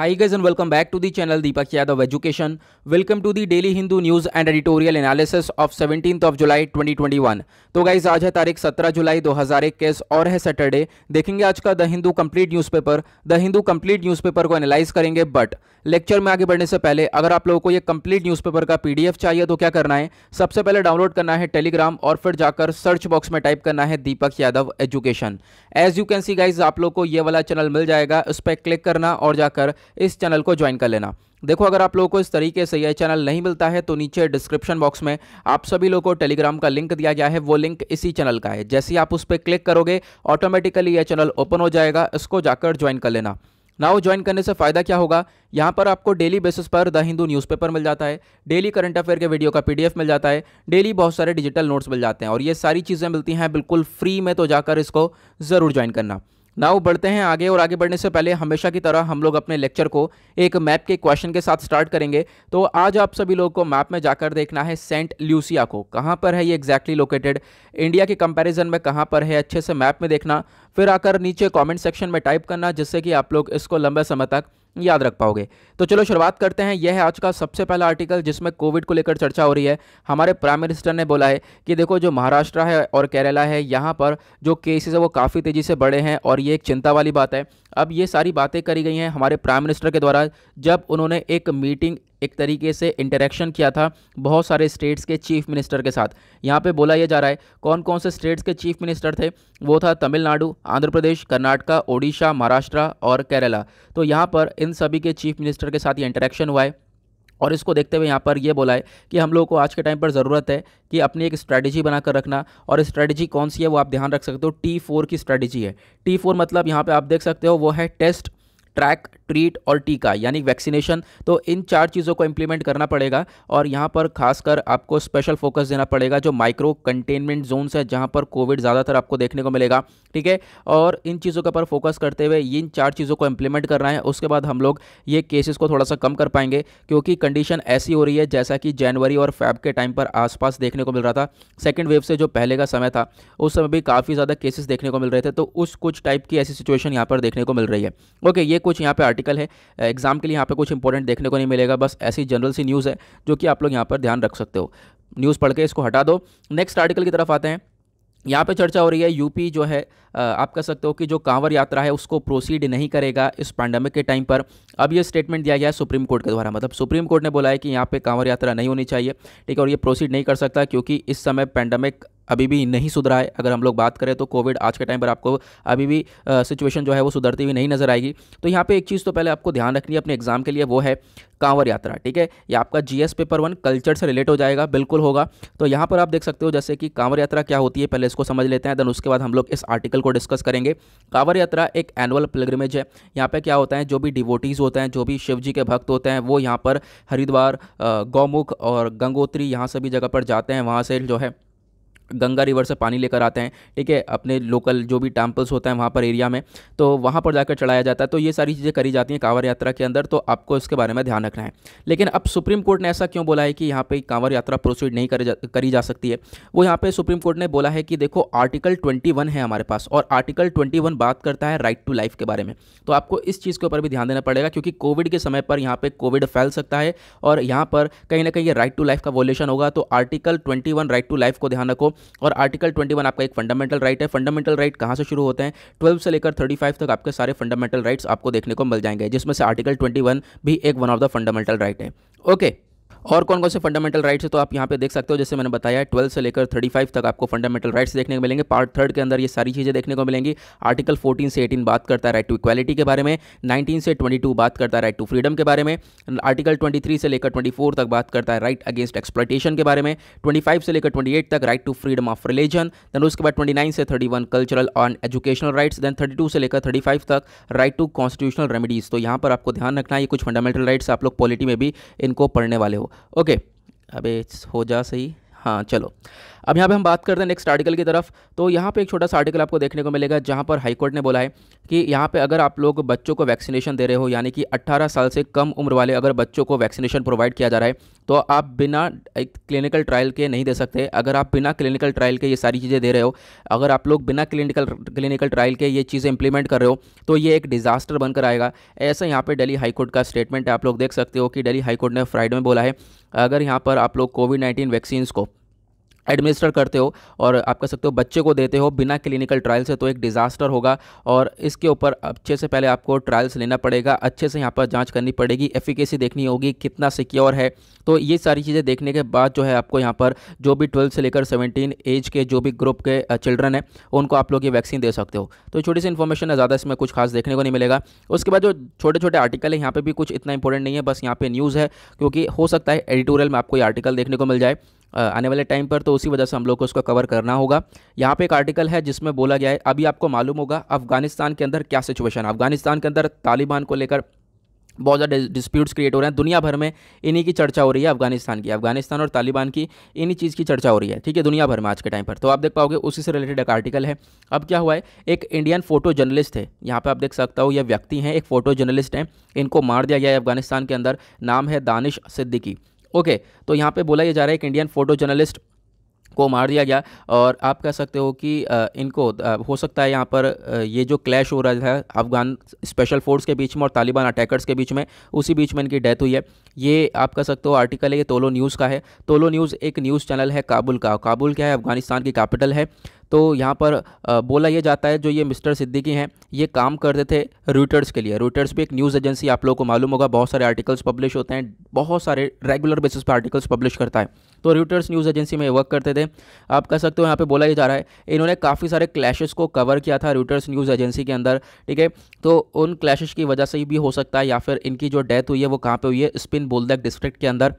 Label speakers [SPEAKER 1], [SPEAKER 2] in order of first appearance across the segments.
[SPEAKER 1] Hi guys and welcome back to the channel Deepak Yadav Education. Welcome to the Daily Hindu News and Editorial Analysis of 17th of July 2021. तो guys आज है तारीख 17 जुलाई 2021 और है Saturday देखेंगे आज का the Hindu complete newspaper the Hindu complete newspaper को एनालाइज करेंगे बट लेक्चर में आगे बढ़ने से पहले अगर आप लोगों को ये कंप्लीट न्यूज़पेपर का पीडीएफ चाहिए तो क्या करना है सबसे पहले डाउनलोड करना है टेलीग्राम और फिर जाकर सर्च बॉक्स में टाइप करना है Deepak Yadav education as you can see guys आप लोग को ये वाला चैनल मिल जाएगा उस पर क्लिक करना और जाकर इस चैनल को ज्वाइन कर लेना देखो अगर आप लोगों को इस तरीके से यह चैनल नहीं मिलता है तो नीचे डिस्क्रिप्शन बॉक्स में आप सभी लोगों को टेलीग्राम का लिंक दिया गया है वो लिंक इसी चैनल का है जैसे ही आप उस पर क्लिक करोगे ऑटोमेटिकली यह चैनल ओपन हो जाएगा इसको जाकर ज्वाइन कर लेना नाउ ज्वाइन करने से फ़ायदा क्या होगा यहाँ पर आपको डेली बेसिस पर द हिंदू न्यूज़पेपर मिल जाता है डेली करंट अफेयर के वीडियो का पीडीएफ मिल जाता है डेली बहुत सारे डिजिटल नोट्स मिल जाते हैं और ये सारी चीज़ें मिलती हैं बिल्कुल फ्री में तो जाकर इसको ज़रूर ज्वाइन करना नाउ बढ़ते हैं आगे और आगे बढ़ने से पहले हमेशा की तरह हम लोग अपने लेक्चर को एक मैप के क्वेश्चन के साथ स्टार्ट करेंगे तो आज आप सभी लोगों को मैप में जाकर देखना है सेंट ल्यूसिया को कहाँ पर है ये एग्जैक्टली लोकेटेड इंडिया के कंपेरिजन में कहाँ पर है अच्छे से मैप में देखना फिर आकर नीचे कॉमेंट सेक्शन में टाइप करना जिससे कि आप लोग इसको लंबे समय तक याद रख पाओगे तो चलो शुरुआत करते हैं यह है आज का सबसे पहला आर्टिकल जिसमें कोविड को लेकर चर्चा हो रही है हमारे प्राइम मिनिस्टर ने बोला है कि देखो जो महाराष्ट्र है और केरला है यहाँ पर जो केसेस है वो काफ़ी तेज़ी से बढ़े हैं और ये एक चिंता वाली बात है अब ये सारी बातें करी गई हैं हमारे प्राइम मिनिस्टर के द्वारा जब उन्होंने एक मीटिंग एक तरीके से इंटरेक्शन किया था बहुत सारे स्टेट्स के चीफ मिनिस्टर के साथ यहाँ पे बोला यह जा रहा है कौन कौन से स्टेट्स के चीफ मिनिस्टर थे वो था तमिलनाडु आंध्र प्रदेश कर्नाटका ओडिशा महाराष्ट्र और केरला तो यहाँ पर इन सभी के चीफ मिनिस्टर के साथ ये इंटरेक्शन हुआ है और इसको देखते हुए यहाँ पर यह बोला है कि हम लोगों को आज के टाइम पर ज़रूरत है कि अपनी एक स्ट्रैटेजी बनाकर रखना और स्ट्रैटेजी कौन सी है वो आप ध्यान रख सकते हो टी फोर की स्ट्रैटेजी है टी फोर मतलब यहाँ पे आप देख सकते हो वो है टेस्ट ट्रैक ट्रीट और टीका यानी वैक्सीनेशन तो इन चार चीज़ों को इम्प्लीमेंट करना पड़ेगा और यहाँ पर खासकर आपको स्पेशल फोकस देना पड़ेगा जो माइक्रो कंटेनमेंट जोन्स है जहाँ पर कोविड ज़्यादातर आपको देखने को मिलेगा ठीक है और इन चीज़ों के ऊपर फोकस करते हुए इन चार चीज़ों को इम्प्लीमेंट करना है उसके बाद हम लोग ये केसेस को थोड़ा सा कम कर पाएंगे क्योंकि कंडीशन ऐसी हो रही है जैसा कि जनवरी और फैब के टाइम पर आसपास देखने को मिल रहा था सेकेंड वेव से जो पहले का समय था उस समय भी काफ़ी ज़्यादा केसेस देखने को मिल रहे थे तो उस कुछ टाइप की ऐसी सिचुएशन यहाँ पर देखने को मिल रही है ओके ये कुछ यहाँ पे आर्टिकल है एग्जाम के लिए यहाँ पे कुछ इंपॉर्टेंट देखने को नहीं मिलेगा बस ऐसी जनरल सी न्यूज़ है जो कि आप लोग यहाँ पर ध्यान रख सकते हो न्यूज़ पढ़ के इसको हटा दो नेक्स्ट आर्टिकल की तरफ आते हैं यहाँ पे चर्चा हो रही है यूपी जो है आप कह सकते हो कि जो कांवर यात्रा है उसको प्रोसीड नहीं करेगा इस पैंडमिक के टाइम पर अब ये स्टेटमेंट दिया गया है सुप्रीम कोर्ट के द्वारा मतलब सुप्रीम कोर्ट ने बोला है कि यहाँ पे कांवर यात्रा नहीं होनी चाहिए ठीक है और ये प्रोसीड नहीं कर सकता क्योंकि इस समय पैंडमिक अभी भी नहीं सुधरा है अगर हम लोग बात करें तो कोविड आज के टाइम पर आपको अभी भी सिचुएशन जो है वो सुधरती हुई नहीं नज़र आएगी तो यहाँ पे एक चीज़ तो पहले आपको ध्यान रखनी है अपने एग्ज़ाम के लिए वो है कांवर यात्रा ठीक है ये आपका जीएस पेपर वन कल्चर से रिलेट हो जाएगा बिल्कुल होगा तो यहाँ पर आप देख सकते हो जैसे कि कांवर यात्रा क्या होती है पहले इसको समझ लेते हैं देन उसके बाद हम लोग इस आर्टिकल को डिस्कस करेंगे कांवर यात्रा एक एनुअल पिलग्रमेज है यहाँ पर क्या होता है जो भी डिवोटीज़ होते हैं जो भी शिव जी के भक्त होते हैं वो यहाँ पर हरिद्वार गौमुख और गंगोत्री यहाँ सभी जगह पर जाते हैं वहाँ से जो है गंगा रिवर से पानी लेकर आते हैं ठीक है अपने लोकल जो भी टेम्पल्स होते हैं वहाँ पर एरिया में तो वहाँ पर जाकर चढ़ाया जाता है तो ये सारी चीज़ें करी जाती हैं कांवर यात्रा के अंदर तो आपको इसके बारे में ध्यान रखना है लेकिन अब सुप्रीम कोर्ट ने ऐसा क्यों बोला है कि यहाँ पर कांवर यात्रा प्रोसीड नहीं करी जा, करी जा सकती है वो यहाँ पर सुप्रीम कोर्ट ने बोला है कि देखो आर्टिकल ट्वेंटी है हमारे पास और आर्टिकल ट्वेंटी बात करता है राइट टू लाइफ के बारे में तो आपको इस चीज़ के ऊपर भी ध्यान देना पड़ेगा क्योंकि कोविड के समय पर यहाँ पर कोविड फैल सकता है और यहाँ पर कहीं ना कहीं राइट टू लाइफ का वोलेशन होगा तो article twenty right to life को ध्यान रखो और आर्टिकल 21 आपका एक फंडामेंटल राइट है फंडामेंटल राइट कहाँ से शुरू होते हैं 12 से लेकर 35 तक आपके सारे फंडामेंटल राइट्स आपको देखने को मिल जाएंगे जिसमें से आर्टिकल 21 भी एक one of the fundamental right है ओके okay. और कौन कौन से फंडामेंटल राइट्स है तो आप यहाँ पे देख सकते हो जैसे मैंने बताया ट्वेल्व से लेकर थर्टी फाइव तक आपको फंडामेंटल राइट्स देखने को मिलेंगे पार्ट थर्ड के अंदर ये सारी चीज़ें देखने को मिलेंगी आर्टिकल फोर्टीन से एटीन बात करता है राइट टू इक्वालिटी के बारे में नाइनटीन से ट्वेंटी टू बात करता है राइट टू फ्रीडम के बारे में आर्टिकल ट्वेंटी थ्री से लेकर ट्वेंटी फोर तक बात करता है राइट अगेंस्ट एक्सप्लाइटेशन के बारे में ट्वेंटी फाइव से लेकर ट्वेंटी एट तक right to freedom of religion then उसके बाद ट्वेंटी नाइन से thirty one cultural and educational rights then thirty two से लेकर थर्टी फाइव तक राइट टू कॉन्स्टिट्यूशनल रेमेडीज़ तो यहाँ पर आपको ध्यान रखना है ये कुछ फंडामेंटल राइट्स आप लोग पॉलिटी में भी इनको पढ़ने वाले हो ओके अबे हो जा सही हाँ चलो अब यहाँ पे हम बात करते हैं नेक्स्ट आर्टिकल की तरफ तो यहाँ पे एक छोटा सा आर्टिकल आपको देखने को मिलेगा जहाँ पर हाईकोर्ट ने बोला है कि यहाँ पे अगर आप लोग बच्चों को वैक्सीनेशन दे रहे हो यानी कि 18 साल से कम उम्र वाले अगर बच्चों को वैक्सीनेशन प्रोवाइड किया जा रहा है तो आप बिना एक क्लिनिकल ट्रायल के नहीं दे सकते अगर आप बिना क्लिनिकल ट्रायल के ये सारी चीज़ें दे रहे हो अगर आप लोग बिना क्लिनिकल क्लिनिकल ट्रायल के ये चीज़ें इंप्लीमेंट कर रहे हो तो ये एक डिज़ास्टर बनकर आएगा ऐसा यहाँ पर डेली हाईकोर्ट का स्टेटमेंट है आप लोग देख सकते हो कि डेली हाईकोर्ट ने फ्राइडे में बोला है अगर यहाँ पर आप लोग कोविड नाइन्टीन वैक्सीन्स को एडमिनिस्टर करते हो और आप कह सकते हो बच्चे को देते हो बिना क्लिनिकल ट्रायल से तो एक डिज़ास्टर होगा और इसके ऊपर अच्छे से पहले आपको ट्रायल्स लेना पड़ेगा अच्छे से यहाँ पर जांच करनी पड़ेगी एफिकेसी देखनी होगी कितना सिक्योर है तो ये सारी चीज़ें देखने के बाद जो है आपको यहाँ पर जो भी ट्वेल्थ से लेकर सेवनटीन एज के जो भी ग्रुप के चिल्ड्रन है उनको आप लोग ये वैक्सीन दे सकते हो तो छोटी सी इन्फॉर्मेशन है ज़्यादा इसमें कुछ खास देखने को नहीं मिलेगा उसके बाद जो छोटे छोटे आर्टिकल है यहाँ पर भी कुछ इतना इंपॉर्टेंट नहीं है बस यहाँ पर न्यूज़ है क्योंकि हो सकता है एडिटोरियल में आपको ये आर्टिकल देखने को मिल जाए आने वाले टाइम पर तो उसी वजह से हम लोग को उसको कवर करना होगा यहाँ पे एक आर्टिकल है जिसमें बोला गया है अभी आपको मालूम होगा अफगानिस्तान के अंदर क्या सिचुएशन है अफगानिस्तान के अंदर तालिबान को लेकर बहुत ज़्यादा डिस्प्यूट्स क्रिएट हो रहे हैं दुनिया भर में इन्हीं की चर्चा हो रही है अफगानिस्तान की अफगानिस्तान और तालिबान की इन्हीं चीज़ की चर्चा हो रही है ठीक है दुनिया भर में आज के टाइम पर तो आप देख पाओगे उसी से रिलेटेड एक आर्टिकल है अब क्या हुआ है एक इंडियन फोटो जर्नलिस्ट है यहाँ पर आप देख सकता हो यह व्यक्ति हैं एक फ़ोटो जर्नलिस्ट हैं इनको मार दिया गया है अफगानिस्तान के अंदर नाम है दानिश सिद्दीकी ओके तो यहाँ पे बोला यह जा रहा है कि इंडियन फोटो जर्नलिस्ट को मार दिया गया और आप कह सकते हो कि इनको हो सकता है यहाँ पर ये जो क्लैश हो रहा था अफगान स्पेशल फोर्स के बीच में और तालिबान अटैकर्स के बीच में उसी बीच में इनकी डेथ हुई है ये आप कह सकते हो आर्टिकल है ये तोलो न्यूज़ का है तोलो न्यूज़ एक न्यूज़ चैनल है काबुल का काबुल क्या है अफगानिस्तान की कैपिटल है तो यहाँ पर बोला यह जाता है जो ये मिस्टर सिद्दीकी हैं ये काम करते थे रूटर्स के लिए रूटर्स भी एक न्यूज़ एजेंसी आप लोगों को मालूम होगा बहुत सारे आर्टिकल्स पब्लिश होते हैं बहुत सारे रेगुलर बेसिस पर आर्टिकल्स पब्लिश करता है तो रूटर्स न्यूज़ एजेंसी में वर्क करते थे आप कह सकते हो यहाँ पर बोला ही जा रहा है इन्होंने काफ़ी सारे क्लैशेस को कवर किया था रूटर्स न्यूज़ एजेंसी के अंदर ठीक है तो उन क्लैशेस की वजह से भी हो सकता है या फिर इनकी जो डेथ हुई है वो कहाँ पर हुई है स्पिन बोलदैक डिस्ट्रिक्ट के अंदर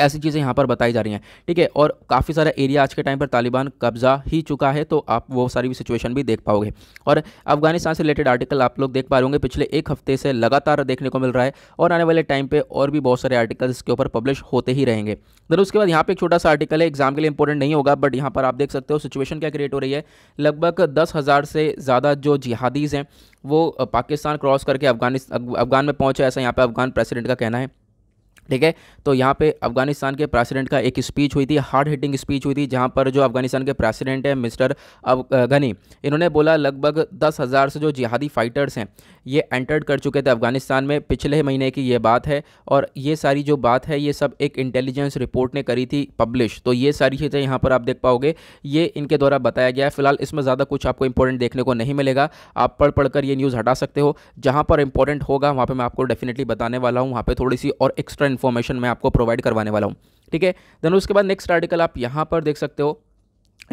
[SPEAKER 1] ऐसी चीज़ें यहाँ पर बताई जा रही हैं ठीक है और काफ़ी सारा एरिया आज के टाइम पर तालिबान कब्जा ही चुका है तो आप वो सारी भी सिचुएशन भी देख पाओगे और अफगानिस्तान से रिलेटेड आर्टिकल आप लोग देख पा रहे होंगे पिछले एक हफ्ते से लगातार देखने को मिल रहा है और आने वाले टाइम पर और भी बहुत सारे आर्टिकल्स के ऊपर पब्लिश होते ही रहेंगे दर उसके बाद यहाँ पर एक छोटा सा आर्टिकल है एग्जाम के लिए इंपॉर्टेंट नहीं होगा बट यहाँ पर आप देख सकते हो सिचुएशन क्या क्रिएट हो रही है लगभग दस से ज़्यादा जो जिहादीज़ हैं वो पाकिस्तान क्रॉस करके अफगानिस्तान अफगान में पहुँचे ऐसा यहाँ पर अफगान प्रेसिडेंट का कहना है ठीक है तो यहाँ पे अफगानिस्तान के प्रेसिडेंट का एक स्पीच हुई थी हार्ड हिटिंग स्पीच हुई थी जहाँ पर जो अफगानिस्तान के प्रेसिडेंट हैं मिस्टर अब गनी इन्होंने बोला लगभग दस हज़ार से जो जिहादी फाइटर्स हैं ये एंटर्ड कर चुके थे अफगानिस्तान में पिछले महीने की ये बात है और ये सारी जो बात है ये सब एक इंटेलिजेंस रिपोर्ट ने करी थी पब्लिश तो ये सारी चीज़ें यहाँ पर आप देख पाओगे ये इनके द्वारा बताया गया है फिलहाल इसमें ज़्यादा कुछ आपको इंपॉर्टेंट देखने को नहीं मिलेगा आप पढ़ पढ़ कर ये न्यूज़ हटा सकते हो जहाँ पर इंपॉर्टेंट होगा वहाँ पर मैं आपको डेफिनेटली बताने वाला हूँ वहाँ पर थोड़ी सी और एक्स्ट्रा इन्फॉर्मेशन मैं आपको प्रोवाइड करवाने वाला हूँ ठीक है देन उसके बाद नेक्स्ट आर्टिकल आप यहाँ पर देख सकते हो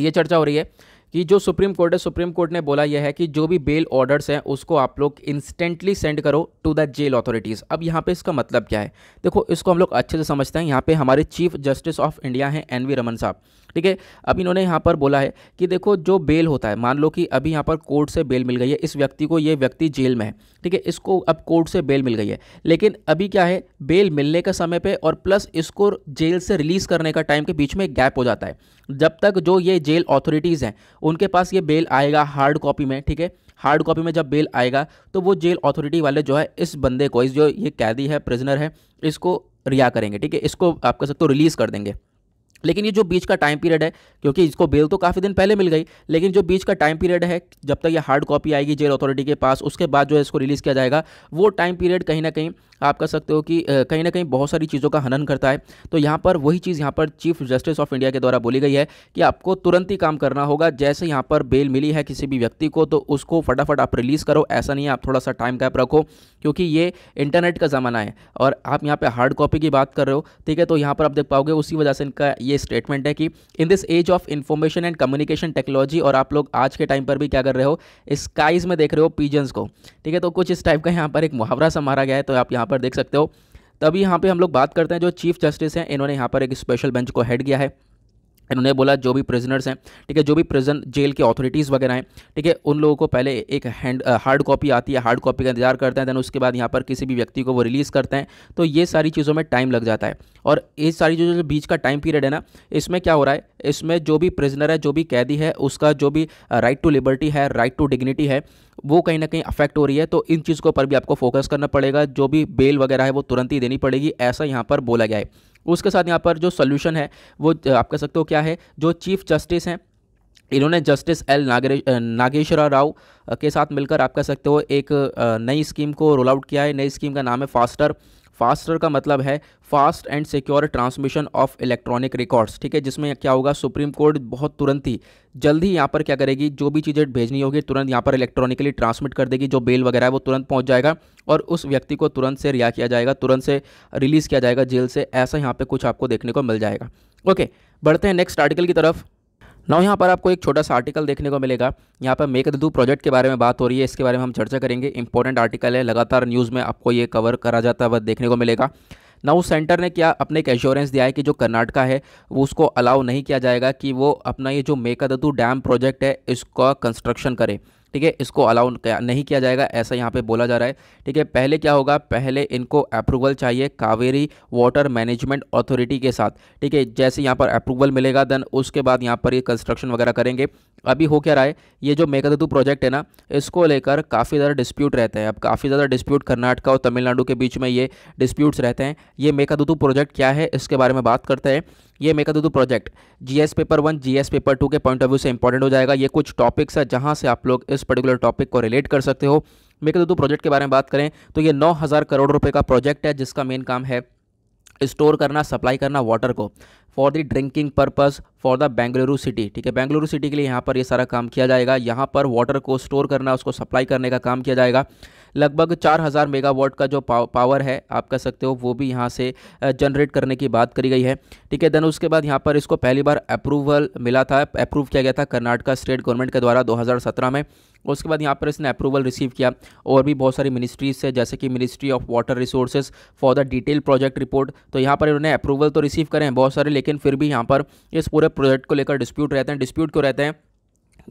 [SPEAKER 1] ये चर्चा हो रही है कि जो सुप्रीम कोर्ट है सुप्रीम कोर्ट ने बोला यह है कि जो भी बेल ऑर्डर्स हैं उसको आप लोग इंस्टेंटली सेंड करो टू द जेल अथॉरिटीज़ अब यहाँ पे इसका मतलब क्या है देखो इसको हम लोग अच्छे से समझते हैं यहाँ पे हमारे चीफ जस्टिस ऑफ इंडिया हैं एन वी रमन साहब ठीक है अब इन्होंने यहाँ पर बोला है कि देखो जो बेल होता है मान लो कि अभी यहाँ पर कोर्ट से बेल मिल गई है इस व्यक्ति को ये व्यक्ति जेल में है ठीक है इसको अब कोर्ट से बेल मिल गई है लेकिन अभी क्या है बेल मिलने का समय पे और प्लस इसको जेल से रिलीज़ करने का टाइम के बीच में गैप हो जाता है जब तक जो ये जेल ऑथॉरिटीज़ हैं उनके पास ये बेल आएगा हार्ड कॉपी में ठीक है हार्ड कॉपी में जब बेल आएगा तो वो जेल अथॉरिटी वाले जो है इस बंदे को इस जो ये कैदी है प्रिजनर है इसको रिहा करेंगे ठीक है इसको आप कह सकते हो रिलीज़ कर देंगे लेकिन ये जो बीच का टाइम पीरियड है क्योंकि इसको बेल तो काफ़ी दिन पहले मिल गई लेकिन जो बीच का टाइम पीरियड है जब तक ये हार्ड कॉपी आएगी जेल अथॉरिटी के पास उसके बाद जो है इसको रिलीज़ किया जाएगा वो टाइम पीरियड कहीं ना कहीं आप कह सकते हो कि कहीं ना कहीं बहुत सारी चीज़ों का हनन करता है तो यहाँ पर वही चीज़ यहाँ पर चीफ जस्टिस ऑफ इंडिया के द्वारा बोली गई है कि आपको तुरंत ही काम करना होगा जैसे यहाँ पर बेल मिली है किसी भी व्यक्ति को तो उसको फटाफट आप रिलीज़ करो ऐसा नहीं है आप थोड़ा सा टाइम गैप रखो क्योंकि ये इंटरनेट का ज़माना है और आप यहाँ पर हार्ड कॉपी की बात कर रहे हो ठीक है तो यहाँ पर आप देख पाओगे उसी वजह से इनका ये स्टेटमेंट है कि in this age of information and communication technology और आप लोग आज के टाइम पर भी क्या कर रहे हो स्काइज में देख रहे हो पीजन्स को ठीक है तो कुछ इस टाइप का यहाँ पर एक मुहावरा सा मारा गया है तो आप यहाँ पर देख सकते हो तभी यहाँ पे हम लोग बात करते हैं जो चीफ जस्टिस हैं इन्होंने यहाँ पर एक स्पेशल बेंच को हेड किया है इन्होंने बोला जो भी प्रिजनर्स हैं ठीक है जो भी प्रिजन जेल के अथॉरिटीज़ वगैरह हैं ठीक है उन लोगों को पहले एक हैंड हार्ड कॉपी आती है हार्ड कॉपी का इंतजार करते हैं देन उसके बाद यहाँ पर किसी भी व्यक्ति को वो रिलीज़ करते हैं तो ये सारी चीज़ों में टाइम लग जाता है और ये सारी जो जो बीच का टाइम पीरियड है ना इसमें क्या हो रहा है इसमें जो भी प्रिजनर है जो भी कैदी है उसका जो भी राइट टू लिबर्टी है राइट टू डिग्निटी है वो कहीं ना कहीं अफेक्ट हो रही है तो इन चीज़ों पर भी आपको फोकस करना पड़ेगा जो भी बेल वगैरह है वो तुरंत ही देनी पड़ेगी ऐसा यहाँ पर बोला गया है उसके साथ यहाँ पर जो सोल्यूशन है वो आप कह सकते हो क्या है जो चीफ जस्टिस हैं इन्होंने जस्टिस एल नागरे राव के साथ मिलकर आप कह सकते हो एक नई स्कीम को रोल आउट किया है नई स्कीम का नाम है फास्टर फास्टर का मतलब है fast and secure transmission of electronic records ठीक है जिसमें क्या होगा सुप्रीम कोर्ट बहुत तुरंत ही जल्द ही यहाँ पर क्या करेगी जो भी चीज़ें भेजनी होगी तुरंत यहाँ पर इलेक्ट्रॉनिकली ट्रांसमिट कर देगी जो बेल वगैरह है वो तुरंत पहुँच जाएगा और उस व्यक्ति को तुरंत से रिहा किया जाएगा तुरंत से रिलीज़ किया जाएगा जेल से ऐसा यहाँ पर कुछ आपको देखने को मिल जाएगा ओके बढ़ते हैं नेक्स्ट आर्टिकल की तरफ ना यहाँ पर आपको एक छोटा सा आर्टिकल देखने को मिलेगा यहाँ पर मेक दू प्रोजेक्ट के बारे में बात हो रही है इसके बारे में हम चर्चा करेंगे इंपॉर्टेंट आर्टिकल है लगातार न्यूज़ में आपको ये कवर करा जाता वह देखने को मिलेगा नाउ सेंटर ने क्या अपने एक एश्योरेंस दिया है कि जो कर्नाटका है वो उसको अलाउ नहीं किया जाएगा कि वो अपना ये जो मेकादू डैम प्रोजेक्ट है इसका कंस्ट्रक्शन करे ठीक है इसको अलाउ नहीं किया जाएगा ऐसा यहाँ पे बोला जा रहा है ठीक है पहले क्या होगा पहले इनको अप्रूवल चाहिए कावेरी वाटर मैनेजमेंट अथॉरिटी के साथ ठीक है जैसे यहाँ पर अप्रूवल मिलेगा देन उसके बाद यहाँ पर ये कंस्ट्रक्शन वगैरह करेंगे अभी हो क्या रहा है ये जो मेघातु प्रोजेक्ट है ना इसको लेकर काफ़ी ज़्यादा डिस्प्यूट रहते हैं अब काफ़ी ज़्यादा डिस्प्यूट कर्नाटका और तमिलनाडु के बीच में ये डिस्प्यूट्स रहते हैं ये मेघातु प्रोजेक्ट क्या है इसके बारे में बात करते हैं ये Mekedatu project GS paper one GS paper two के पॉइंट ऑफ व्यू से इंपॉर्टेंट हो जाएगा ये कुछ टॉपिक्स है जहाँ से आप लोग इस पर्टिकुलर टॉपिक को रिलेट कर सकते हो मेका दो प्रोजेक्ट के बारे में बात करें तो ये नौ हज़ार करोड़ रुपये का प्रोजेक्ट है जिसका मेन काम है स्टोर करना सप्लाई करना वाटर को for the drinking purpose for the Bengaluru city ठीक है बेंगलुरु सिटी के लिए यहाँ पर ये सारा काम किया जाएगा यहाँ पर वाटर को स्टोर करना उसको सप्लाई करने का काम किया जाएगा लगभग 4000 मेगावाट का जो पावर है आप कह सकते हो वो भी यहाँ से जनरेट करने की बात करी गई है ठीक है देन उसके बाद यहाँ पर इसको पहली बार अप्रूवल मिला था अप्रूव किया गया था कर्नाटका स्टेट गवर्नमेंट के द्वारा 2017 में उसके बाद यहाँ पर इसने अप्रूवल रिसीव किया और भी बहुत सारी मिनिस्ट्रीज से जैसे कि ministry of water resources for the detail project report तो यहाँ पर इन्होंने अप्रूवल तो रिसीव करें बहुत सारे लेकिन फिर भी यहाँ पर इस पूरे प्रोजेक्ट को लेकर डिस्प्यूट रहते हैं डिस्प्यूट क्यों रहते हैं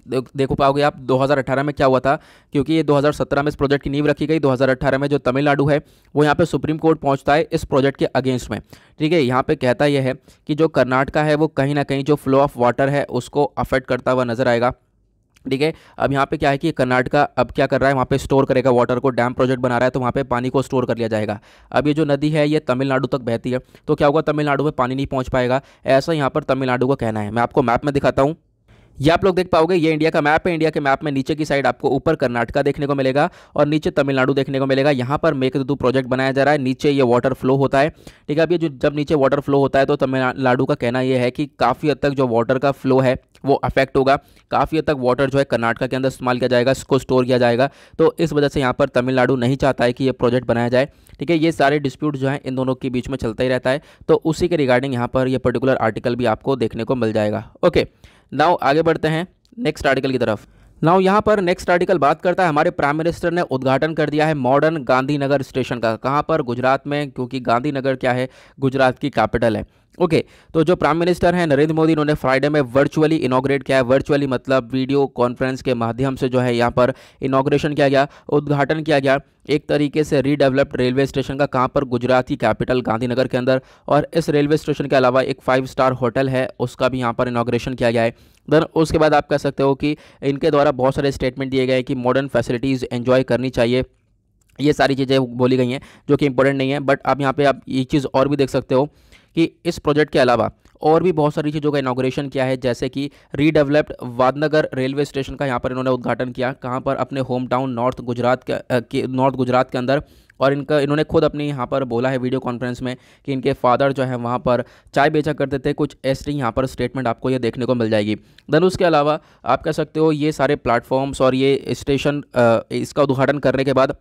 [SPEAKER 1] देख, देखो पाओगे आप 2018 में क्या हुआ था क्योंकि ये 2017 में इस प्रोजेक्ट की नींव रखी गई 2018 में जो तमिलनाडु है वो यहाँ पे सुप्रीम कोर्ट पहुँचता है इस प्रोजेक्ट के अगेंस्ट में ठीक है यहाँ पे कहता यह है कि जो कर्नाटका है वो कहीं ना कहीं जो फ्लो ऑफ वाटर है उसको अफेक्ट करता हुआ नजर आएगा ठीक है अब यहाँ पे क्या है कि कर्नाटका अब क्या कर रहा है वहाँ पे स्टोर करेगा वाटर को डैम प्रोजेक्ट बना रहा है तो वहाँ पे पानी को स्टोर कर लिया जाएगा अब ये जो नदी है ये तमिलनाडु तक बहती है तो क्या होगा तमिलनाडु में पानी नहीं पहुँच पाएगा ऐसा यहाँ पर तमिलनाडु का कहना है मैं आपको मैप में दिखाता हूँ ये आप लोग देख पाओगे ये इंडिया का मैप है इंडिया के मैप में नीचे की साइड आपको ऊपर कर्नाटका देखने को मिलेगा और नीचे तमिलनाडु देखने को मिलेगा यहाँ पर मेकदूतु प्रोजेक्ट बनाया जा रहा है नीचे ये वाटर फ्लो होता है ठीक है अब ये जो जब नीचे वाटर फ्लो होता है तो तमिलनाडु का कहना यह है कि काफ़ी हद तक जो वाटर का फ्लो है वो अफेक्ट होगा काफ़ी हद तक वाटर जो है कर्नाटका के अंदर इस्तेमाल किया जाएगा इसको स्टोर किया जाएगा तो इस वजह से यहाँ पर तमिलनाडु नहीं चाहता है कि ये प्रोजेक्ट बनाया जाए ठीक है ये सारे डिस्प्यूट जो हैं इन दोनों के बीच में चलता ही रहता है तो उसी के रिगार्डिंग यहाँ पर यह पर्टिकुलर आर्टिकल भी आपको देखने को मिल जाएगा ओके okay. नाउ आगे बढ़ते हैं नेक्स्ट आर्टिकल की तरफ नाउ यहाँ पर नेक्स्ट आर्टिकल बात करता है हमारे प्राइम मिनिस्टर ने उद्घाटन कर दिया है मॉडर्न गांधीनगर स्टेशन का कहाँ पर गुजरात में क्योंकि गांधीनगर क्या है गुजरात की कैपिटल है ओके okay, तो जो प्राइम मिनिस्टर हैं नरेंद्र मोदी इन्होंने फ्राइडे में वर्चुअली इनाग्रेट किया है वर्चुअली मतलब वीडियो कॉन्फ्रेंस के माध्यम से जो है यहाँ पर इनाग्रेशन किया गया उद्घाटन किया गया एक तरीके से रीडेवलप्ड रेलवे स्टेशन का कहाँ पर गुजरात की कैपिटल गांधीनगर के अंदर और इस रेलवे स्टेशन के अलावा एक फाइव स्टार होटल है उसका भी यहाँ पर इनाग्रेशन किया गया है देन उसके बाद आप कह सकते हो कि इनके द्वारा बहुत सारे स्टेटमेंट दिए गए कि मॉडर्न फैसिलिटीज़ एन्जॉय करनी चाहिए ये सारी चीज़ें बोली गई हैं जो कि इंपॉर्टेंट नहीं है बट आप यहाँ पे आप ये चीज़ और भी देख सकते हो कि इस प्रोजेक्ट के अलावा और भी बहुत सारी चीज़ों का इनाग्रेशन किया है जैसे कि रीडेवलप्ड वादनगर रेलवे स्टेशन का यहाँ पर इन्होंने उद्घाटन किया कहाँ पर अपने होम टाउन नॉर्थ गुजरात के नॉर्थ गुजरात के अंदर और इनका इन्होंने खुद अपने यहाँ पर बोला है वीडियो कॉन्फ्रेंस में कि इनके फादर जो है वहाँ पर चाय बेचा करते थे कुछ ऐसी यहाँ पर स्टेटमेंट आपको ये देखने को मिल जाएगी देन उसके अलावा आप कह सकते हो ये सारे प्लेटफॉर्म्स और ये स्टेशन इसका उद्घाटन करने के बाद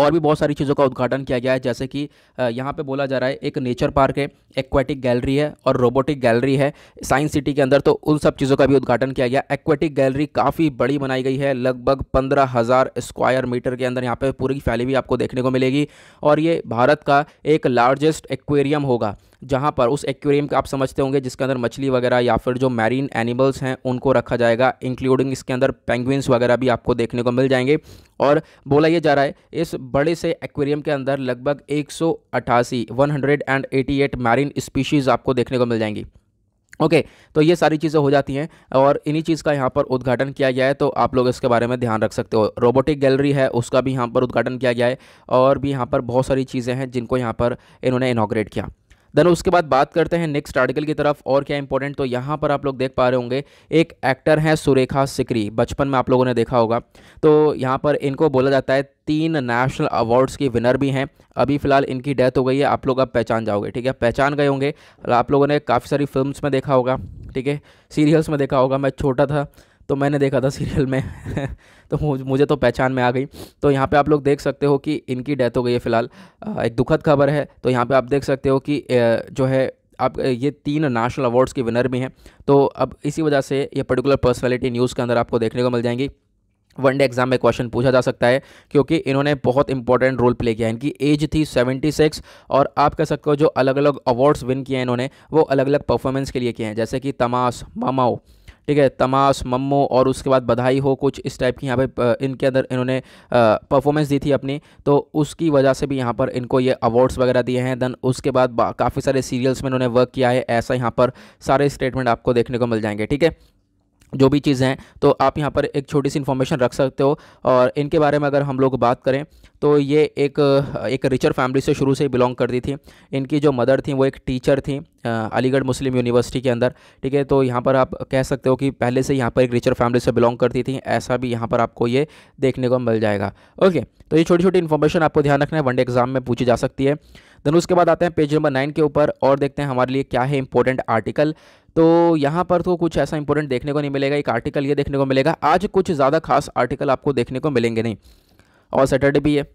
[SPEAKER 1] और भी बहुत सारी चीज़ों का उद्घाटन किया गया है जैसे कि यहाँ पे बोला जा रहा है एक नेचर पार्क है एक्वेटिक गैलरी है और रोबोटिक गैलरी है साइंस सिटी के अंदर तो उन सब चीज़ों का भी उद्घाटन किया गया एक्वेटिक गैलरी काफ़ी बड़ी बनाई गई है लगभग पंद्रह हज़ार स्क्वायर मीटर के अंदर यहाँ पर पूरी फैली भी आपको देखने को मिलेगी और ये भारत का एक लार्जेस्ट एक्वेरियम होगा जहाँ पर उस एक्वेरियम का आप समझते होंगे जिसके अंदर मछली वगैरह या फिर जो मैरीन एनिमल्स हैं उनको रखा जाएगा इंक्लूडिंग इसके अंदर पेंगुइन्स वगैरह भी आपको देखने को मिल जाएंगे और बोला यह जा रहा है इस बड़े से एक्वेरियम के अंदर लगभग एक सौ मैरीन स्पीशीज़ आपको देखने को मिल जाएंगी ओके okay, तो ये सारी चीज़ें हो जाती हैं और इन्हीं चीज़ का यहाँ पर उद्घाटन किया गया है तो आप लोग इसके बारे में ध्यान रख सकते हो रोबोटिक गैलरी है उसका भी यहाँ पर उद्घाटन किया गया है और भी यहाँ पर बहुत सारी चीज़ें हैं जिनको यहाँ पर इन्होंने इनाग्रेट किया देन उसके बाद बात करते हैं नेक्स्ट आर्टिकल की तरफ और क्या इंपॉर्टेंट तो यहाँ पर आप लोग देख पा रहे होंगे एक एक्टर हैं सुरेखा सिकरी बचपन में आप लोगों ने देखा होगा तो यहाँ पर इनको बोला जाता है तीन नेशनल अवार्ड्स की विनर भी हैं अभी फ़िलहाल इनकी डेथ हो गई है आप लोग अब पहचान जाओगे ठीक है पहचान गए होंगे आप लोगों ने काफ़ी सारी फिल्म्स में देखा होगा ठीक है सीरियल्स में देखा होगा मैं छोटा था तो मैंने देखा था सीरियल में तो मुझे तो पहचान में आ गई तो यहाँ पे आप लोग देख सकते हो कि इनकी डेथ हो गई है फ़िलहाल एक दुखद खबर है तो यहाँ पे आप देख सकते हो कि जो है आप ये तीन नेशनल अवार्ड्स के विनर भी हैं तो अब इसी वजह से ये पर्टिकुलर पर्सनैलिटी न्यूज़ के अंदर आपको देखने को मिल जाएंगी वनडे एग्जाम में क्वेश्चन पूछा जा सकता है क्योंकि इन्होंने बहुत इंपॉर्टेंट रोल प्ले किया इनकी एज थी 76 और आप कह सकते हो जो अलग अलग अवार्ड्स विन किए हैं इन्होंने वो अलग अलग परफॉर्मेंस के लिए किए हैं जैसे कि तमाश मामाओ ठीक है तमाश मम्मो और उसके बाद बधाई हो कुछ इस टाइप की यहाँ पे इनके अंदर इन्होंने परफॉर्मेंस दी थी अपनी तो उसकी वजह से भी यहाँ पर इनको ये अवार्ड्स वगैरह दिए हैं देन उसके बाद काफ़ी सारे सीरियल्स में इन्होंने वर्क किया है ऐसा यहाँ पर सारे स्टेटमेंट आपको देखने को मिल जाएंगे ठीक है जो भी चीज़ें हैं तो आप यहाँ पर एक छोटी सी इन्फॉर्मेशन रख सकते हो और इनके बारे में अगर हम लोग बात करें तो ये एक एक रिचर फैमिली से शुरू से ही बिलोंग करती थी इनकी जो मदर थी वो एक टीचर थी अलीगढ़ मुस्लिम यूनिवर्सिटी के अंदर ठीक है तो यहाँ पर आप कह सकते हो कि पहले से यहाँ पर एक रिचर फैमिली से बिलोंग करती थी ऐसा भी यहाँ पर आपको ये देखने को मिल जाएगा ओके तो ये छोटी छोटी इन्फॉर्मेशन आपको ध्यान रखना है वनडे एग्ज़ाम में पूछी जा सकती है देन उसके बाद आते हैं पेज नंबर नाइन के ऊपर और देखते हैं हमारे लिए क्या है इंपॉर्टेंट आर्टिकल तो यहाँ पर तो कुछ ऐसा इंपॉर्टेंट देखने को नहीं मिलेगा एक आर्टिकल ये देखने को मिलेगा आज कुछ ज़्यादा खास आर्टिकल आपको देखने को मिलेंगे नहीं और सैटरडे भी है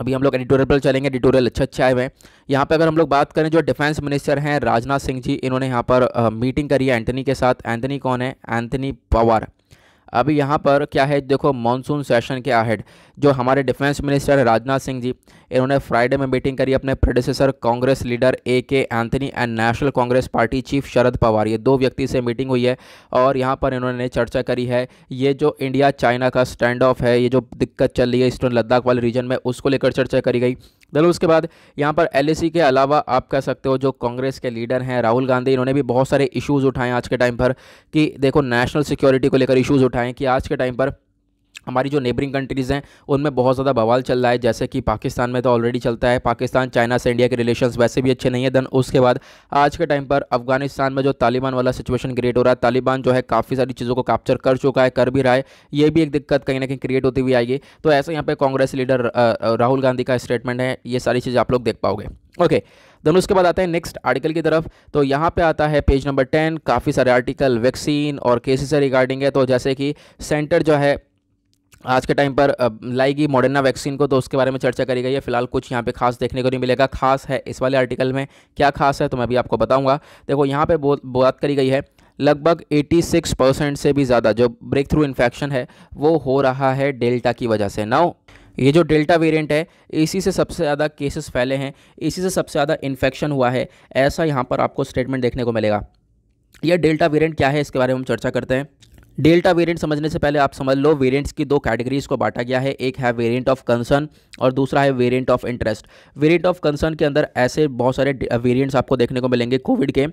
[SPEAKER 1] अभी हम लोग एडिटोरियल पर चलेंगे एडिटोरियल अच्छे अच्छे आए हुए हैं यहाँ पर अगर हम लोग बात करें जो डिफेंस मिनिस्टर हैं राजनाथ सिंह जी इन्होंने यहाँ पर आ, मीटिंग करी है एंथनी के साथ एंथनी कौन है एंथनी पवार अभी यहाँ पर क्या है देखो मानसून सेशन के अहेड जो हमारे डिफेंस मिनिस्टर राजनाथ सिंह जी इन्होंने फ्राइडे में मीटिंग करी अपने predecessor Congress leader A K Antony and national Congress party chief Sharad Pawar ये दो व्यक्ति से मीटिंग हुई है और यहाँ पर इन्होंने चर्चा करी है ये जो इंडिया चाइना का स्टैंड ऑफ है ये जो दिक्कत चल रही है ईस्टर्न लद्दाख वाले रीजन में उसको लेकर चर्चा करी गई चलो उसके बाद यहाँ पर एलएसी के अलावा आप कह सकते हो जो कांग्रेस के लीडर हैं राहुल गांधी इन्होंने भी बहुत सारे इश्यूज़ उठाए आज के टाइम पर कि देखो नेशनल सिक्योरिटी को लेकर इश्यूज़ उठाएं कि आज के टाइम पर हमारी जो नेबरिंग कंट्रीज़ हैं उनमें बहुत ज़्यादा बवाल चल रहा है जैसे कि पाकिस्तान में तो ऑलरेडी चलता है पाकिस्तान चाइना से इंडिया के रिलेशंस वैसे भी अच्छे नहीं है देन उसके बाद आज के टाइम पर अफगानिस्तान में जो तालिबान वाला सिचुएशन क्रिएट हो रहा है तालिबान जो है काफ़ी सारी चीज़ों को कैप्चर कर चुका है कर भी रहा है ये भी एक दिक्कत कहीं ना कहीं क्रिएट होती हुई आएगी तो ऐसे यहाँ पर कांग्रेस लीडर राहुल गांधी का स्टेटमेंट है ये सारी चीज़ें आप लोग देख पाओगे ओके देन उसके बाद आते हैं नेक्स्ट आर्टिकल की तरफ तो यहाँ पे आता है पेज नंबर टेन काफ़ी सारे आर्टिकल वैक्सीन और केसेस से रिगार्डिंग है तो जैसे कि सेंटर जो है आज के टाइम पर लाएगी मॉडर्ना वैक्सीन को तो उसके बारे में चर्चा करी गई है फिलहाल कुछ यहाँ पे खास देखने को नहीं मिलेगा खास है इस वाले आर्टिकल में क्या खास है तो मैं भी आपको बताऊंगा देखो यहाँ पे बात करी गई है लगभग 86 परसेंट से भी ज़्यादा जो ब्रेक थ्रू इन्फेक्शन है वो हो रहा है डेल्टा की वजह से नाउ ये जो डेल्टा वेरिएंट है इसी से सबसे ज़्यादा केसेस फैले हैं इसी से सबसे ज़्यादा इन्फेक्शन हुआ है ऐसा यहाँ पर आपको स्टेटमेंट देखने को मिलेगा यह डेल्टा वेरिएंट क्या है इसके बारे में हम चर्चा करते हैं डेल्टा वेरिएंट समझने से पहले आप समझ लो वेरिएंट्स की दो कैटेगरीज को बांटा गया है एक है वेरिएंट ऑफ कंसर्न और दूसरा है variant of interest variant of concern के अंदर ऐसे बहुत सारे वेरिएंट्स आपको देखने को मिलेंगे कोविड के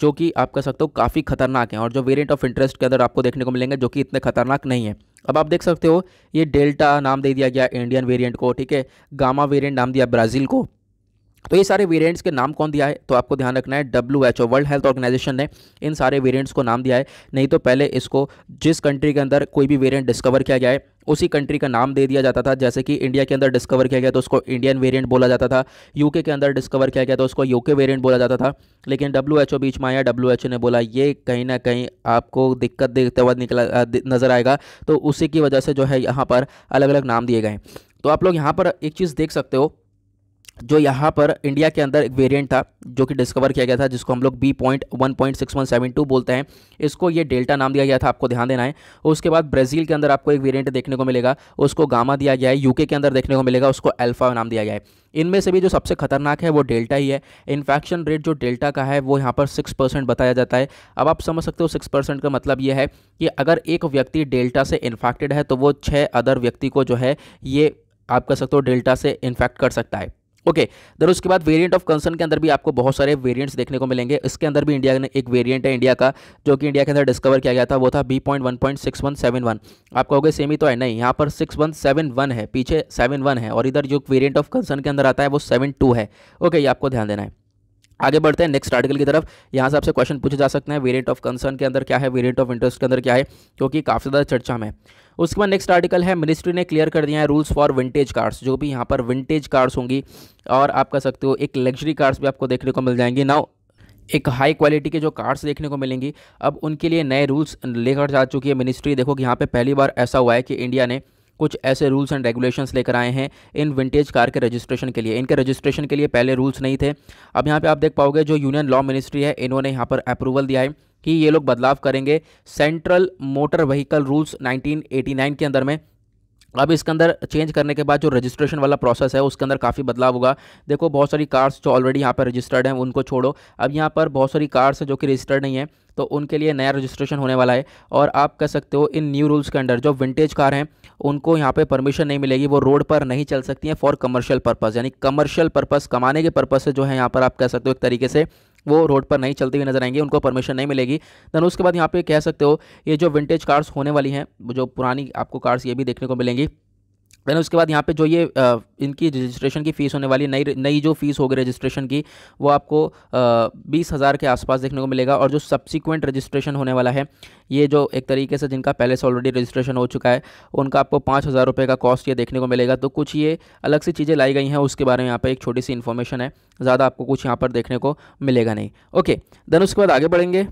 [SPEAKER 1] जो कि आप कह सकते हो काफ़ी खतरनाक हैं और जो वेरिएंट ऑफ इंटरेस्ट के अंदर आपको देखने को मिलेंगे जो कि इतने खतरनाक नहीं है अब आप देख सकते हो ये डेल्टा नाम दे दिया गया इंडियन वेरिएंट को ठीक है गामा वेरिएंट नाम दिया ब्राज़ील को तो ये सारे वेरिएंट्स के नाम कौन दिया है तो आपको ध्यान रखना है W H O world health organisation ने इन सारे वेरिएंट्स को नाम दिया है नहीं तो पहले इसको जिस कंट्री के अंदर कोई भी वेरिएंट डिस्कवर किया गया है उसी कंट्री का नाम दे दिया जाता था जैसे कि इंडिया के अंदर डिस्कवर किया गया तो उसको इंडियन वेरियंट बोला जाता था यूके के अंदर डिस्कवर किया गया तो उसको यूके वेरियंट बोला जाता था लेकिन डब्ल्यू एच ओ बीच में आया डब्ल्यू एच ओ ने बोला ये कहीं ना कहीं आपको दिक्कत देखते हुए निकला नज़र आएगा तो उसी की वजह से जो है यहाँ पर अलग अलग नाम दिए गए तो आप लोग यहाँ पर एक चीज़ देख सकते हो जो यहाँ पर इंडिया के अंदर एक वेरिएंट था जो कि डिस्कवर किया गया था जिसको हम लोग B point one point six one seven two बोलते हैं इसको ये डेल्टा नाम दिया गया था आपको ध्यान देना है उसके बाद ब्राज़ील के अंदर आपको एक वेरिएंट देखने को मिलेगा उसको गामा दिया गया है यूके के अंदर देखने को मिलेगा उसको अल्फा नाम दिया गया है इनमें से भी जो सबसे खतरनाक है वो डेल्टा ही है इन्फेक्शन रेट जो डेल्टा का है वो यहाँ पर सिक्स परसेंट बताया जाता है अब आप समझ सकते हो सिक्स परसेंट का मतलब ये है कि अगर एक व्यक्ति डेल्टा से इन्फेक्टेड है तो वो छः अदर व्यक्ति को जो है ये आप कह सकते हो डेल्टा से इन्फेक्ट कर सकता है ओके okay, उसके बाद वेरिएंट ऑफ कंसर्न के अंदर भी आपको बहुत सारे वेरिएंट्स देखने को मिलेंगे इसके अंदर भी इंडिया ने एक वेरिएंट है इंडिया का जो कि इंडिया के अंदर डिस्कवर किया गया था वो था B point one point six one seven one आप कहोगे सेम ही तो है नहीं यहाँ पर सिक्स वन सेवन वन है पीछे सेवन वन है और इधर जो वेरियंट ऑफ कंसर्न के अंदर आता है वो सेवन टू है ओके okay, ये आपको ध्यान देना है आगे बढ़ते हैं नेक्स्ट आर्टिकल की तरफ यहाँ से आपसे क्वेश्चन पूछे जा सकते हैं वेरिएंट ऑफ कंसर्न के अंदर क्या है वेरिएंट ऑफ इंटरेस्ट के अंदर क्या है क्योंकि काफ़ी ज़्यादा चर्चा में उसके बाद नेक्स्ट आर्टिकल है मिनिस्ट्री ने क्लियर कर दिया है रूल्स फॉर विंटेज कार्स जो भी यहाँ पर विंटेज कार्स होंगी और आप कह सकते हो एक लग्जरी कार्स भी आपको देखने को मिल जाएंगी नाउ एक हाई क्वालिटी के जो कार्ड्स देखने को मिलेंगी अब उनके लिए नए रूल्स लेकर जा चुकी है मिनिस्ट्री देखो कि यहाँ पर पहली बार ऐसा हुआ है कि इंडिया ने कुछ ऐसे रूल्स एंड रेगुलेशंस लेकर आए हैं इन विंटेज कार के रजिस्ट्रेशन के लिए इनके रजिस्ट्रेशन के लिए पहले रूल्स नहीं थे अब यहाँ पे आप देख पाओगे जो यूनियन लॉ मिनिस्ट्री है इन्होंने यहाँ पर अप्रूवल दिया है कि ये लोग बदलाव करेंगे सेंट्रल मोटर व्हीकल रूल्स 1989 के अंदर में अब इसके अंदर चेंज करने के बाद जो रजिस्ट्रेशन वाला प्रोसेस है उसके अंदर काफ़ी बदलाव होगा देखो बहुत सारी कार्स जो ऑलरेडी यहाँ पर रजिस्टर्ड हैं उनको छोड़ो अब यहाँ पर बहुत सारी कार्स जो कि रजिस्टर्ड नहीं है तो उनके लिए नया रजिस्ट्रेशन होने वाला है और आप कह सकते हो इन न्यू रूल्स के अंडर जो विंटेज कार हैं उनको यहाँ पर परमिशन नहीं मिलेगी वो रोड पर नहीं चल सकती हैं फॉर कमर्शियल पर्पज़ यानी कमर्शियल पर्पज़ कमाने के पर्पज़ से जो है यहाँ पर आप कह सकते हो एक तरीके से वो रोड पर नहीं चलती हुई नजर आएंगी उनको परमिशन नहीं मिलेगी दैन उसके बाद यहाँ पे कह सकते हो ये जो विंटेज कार्स होने वाली हैं जो पुरानी आपको कार्स ये भी देखने को मिलेंगी देन उसके बाद यहाँ पे जो ये आ, इनकी रजिस्ट्रेशन की फ़ीस होने वाली नई नई जो फीस होगी रजिस्ट्रेशन की वो आपको बीस हज़ार के आसपास देखने को मिलेगा और जो सब्सिक्वेंट रजिस्ट्रेशन होने वाला है ये जो एक तरीके से जिनका पहले से ऑलरेडी रजिस्ट्रेशन हो चुका है उनका आपको पाँच हज़ार रुपये का कॉस्ट ये देखने को मिलेगा तो कुछ ये अलग सी चीज़ें लाई गई हैं उसके बारे में यहाँ पर एक छोटी सी इन्फॉर्मेशन है ज़्यादा आपको कुछ यहाँ पर देखने को मिलेगा नहीं ओके देन उसके बाद आगे बढ़ेंगे